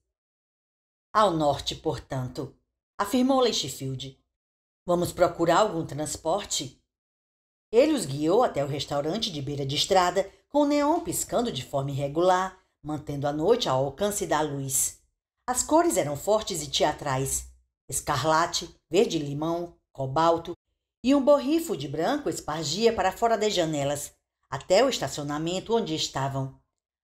Ao norte, portanto, afirmou Leichfield. Vamos procurar algum transporte? Ele os guiou até o restaurante de beira de estrada, com o neon piscando de forma irregular, mantendo a noite ao alcance da luz. As cores eram fortes e teatrais: escarlate, verde-limão, cobalto, e um borrifo de branco espargia para fora das janelas, até o estacionamento onde estavam.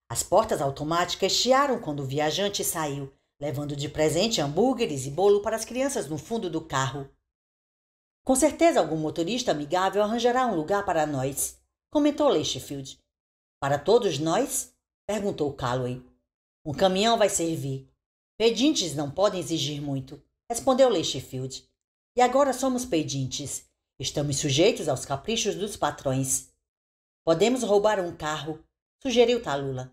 As portas automáticas chiaram quando o viajante saiu, levando de presente hambúrgueres e bolo para as crianças no fundo do carro. Com certeza algum motorista amigável arranjará um lugar para nós, comentou Leichfield. Para todos nós? perguntou Calloway. Um caminhão vai servir. Pedintes não podem exigir muito, respondeu Leichfield. E agora somos pedintes. Estamos sujeitos aos caprichos dos patrões. Podemos roubar um carro, sugeriu Talula.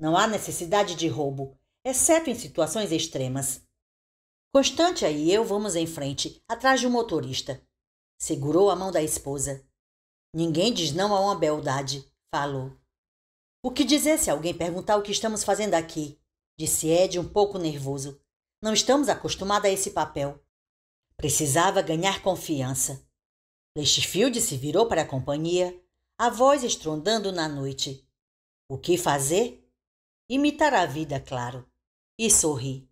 Não há necessidade de roubo, exceto em situações extremas. Constante e eu vamos em frente, atrás de um motorista. Segurou a mão da esposa. Ninguém diz não a uma beldade, falou. O que dizer se alguém perguntar o que estamos fazendo aqui? Disse Ed, um pouco nervoso. Não estamos acostumados a esse papel. Precisava ganhar confiança. Lestfield se virou para a companhia, a voz estrondando na noite. O que fazer? Imitar a vida, claro. E sorri.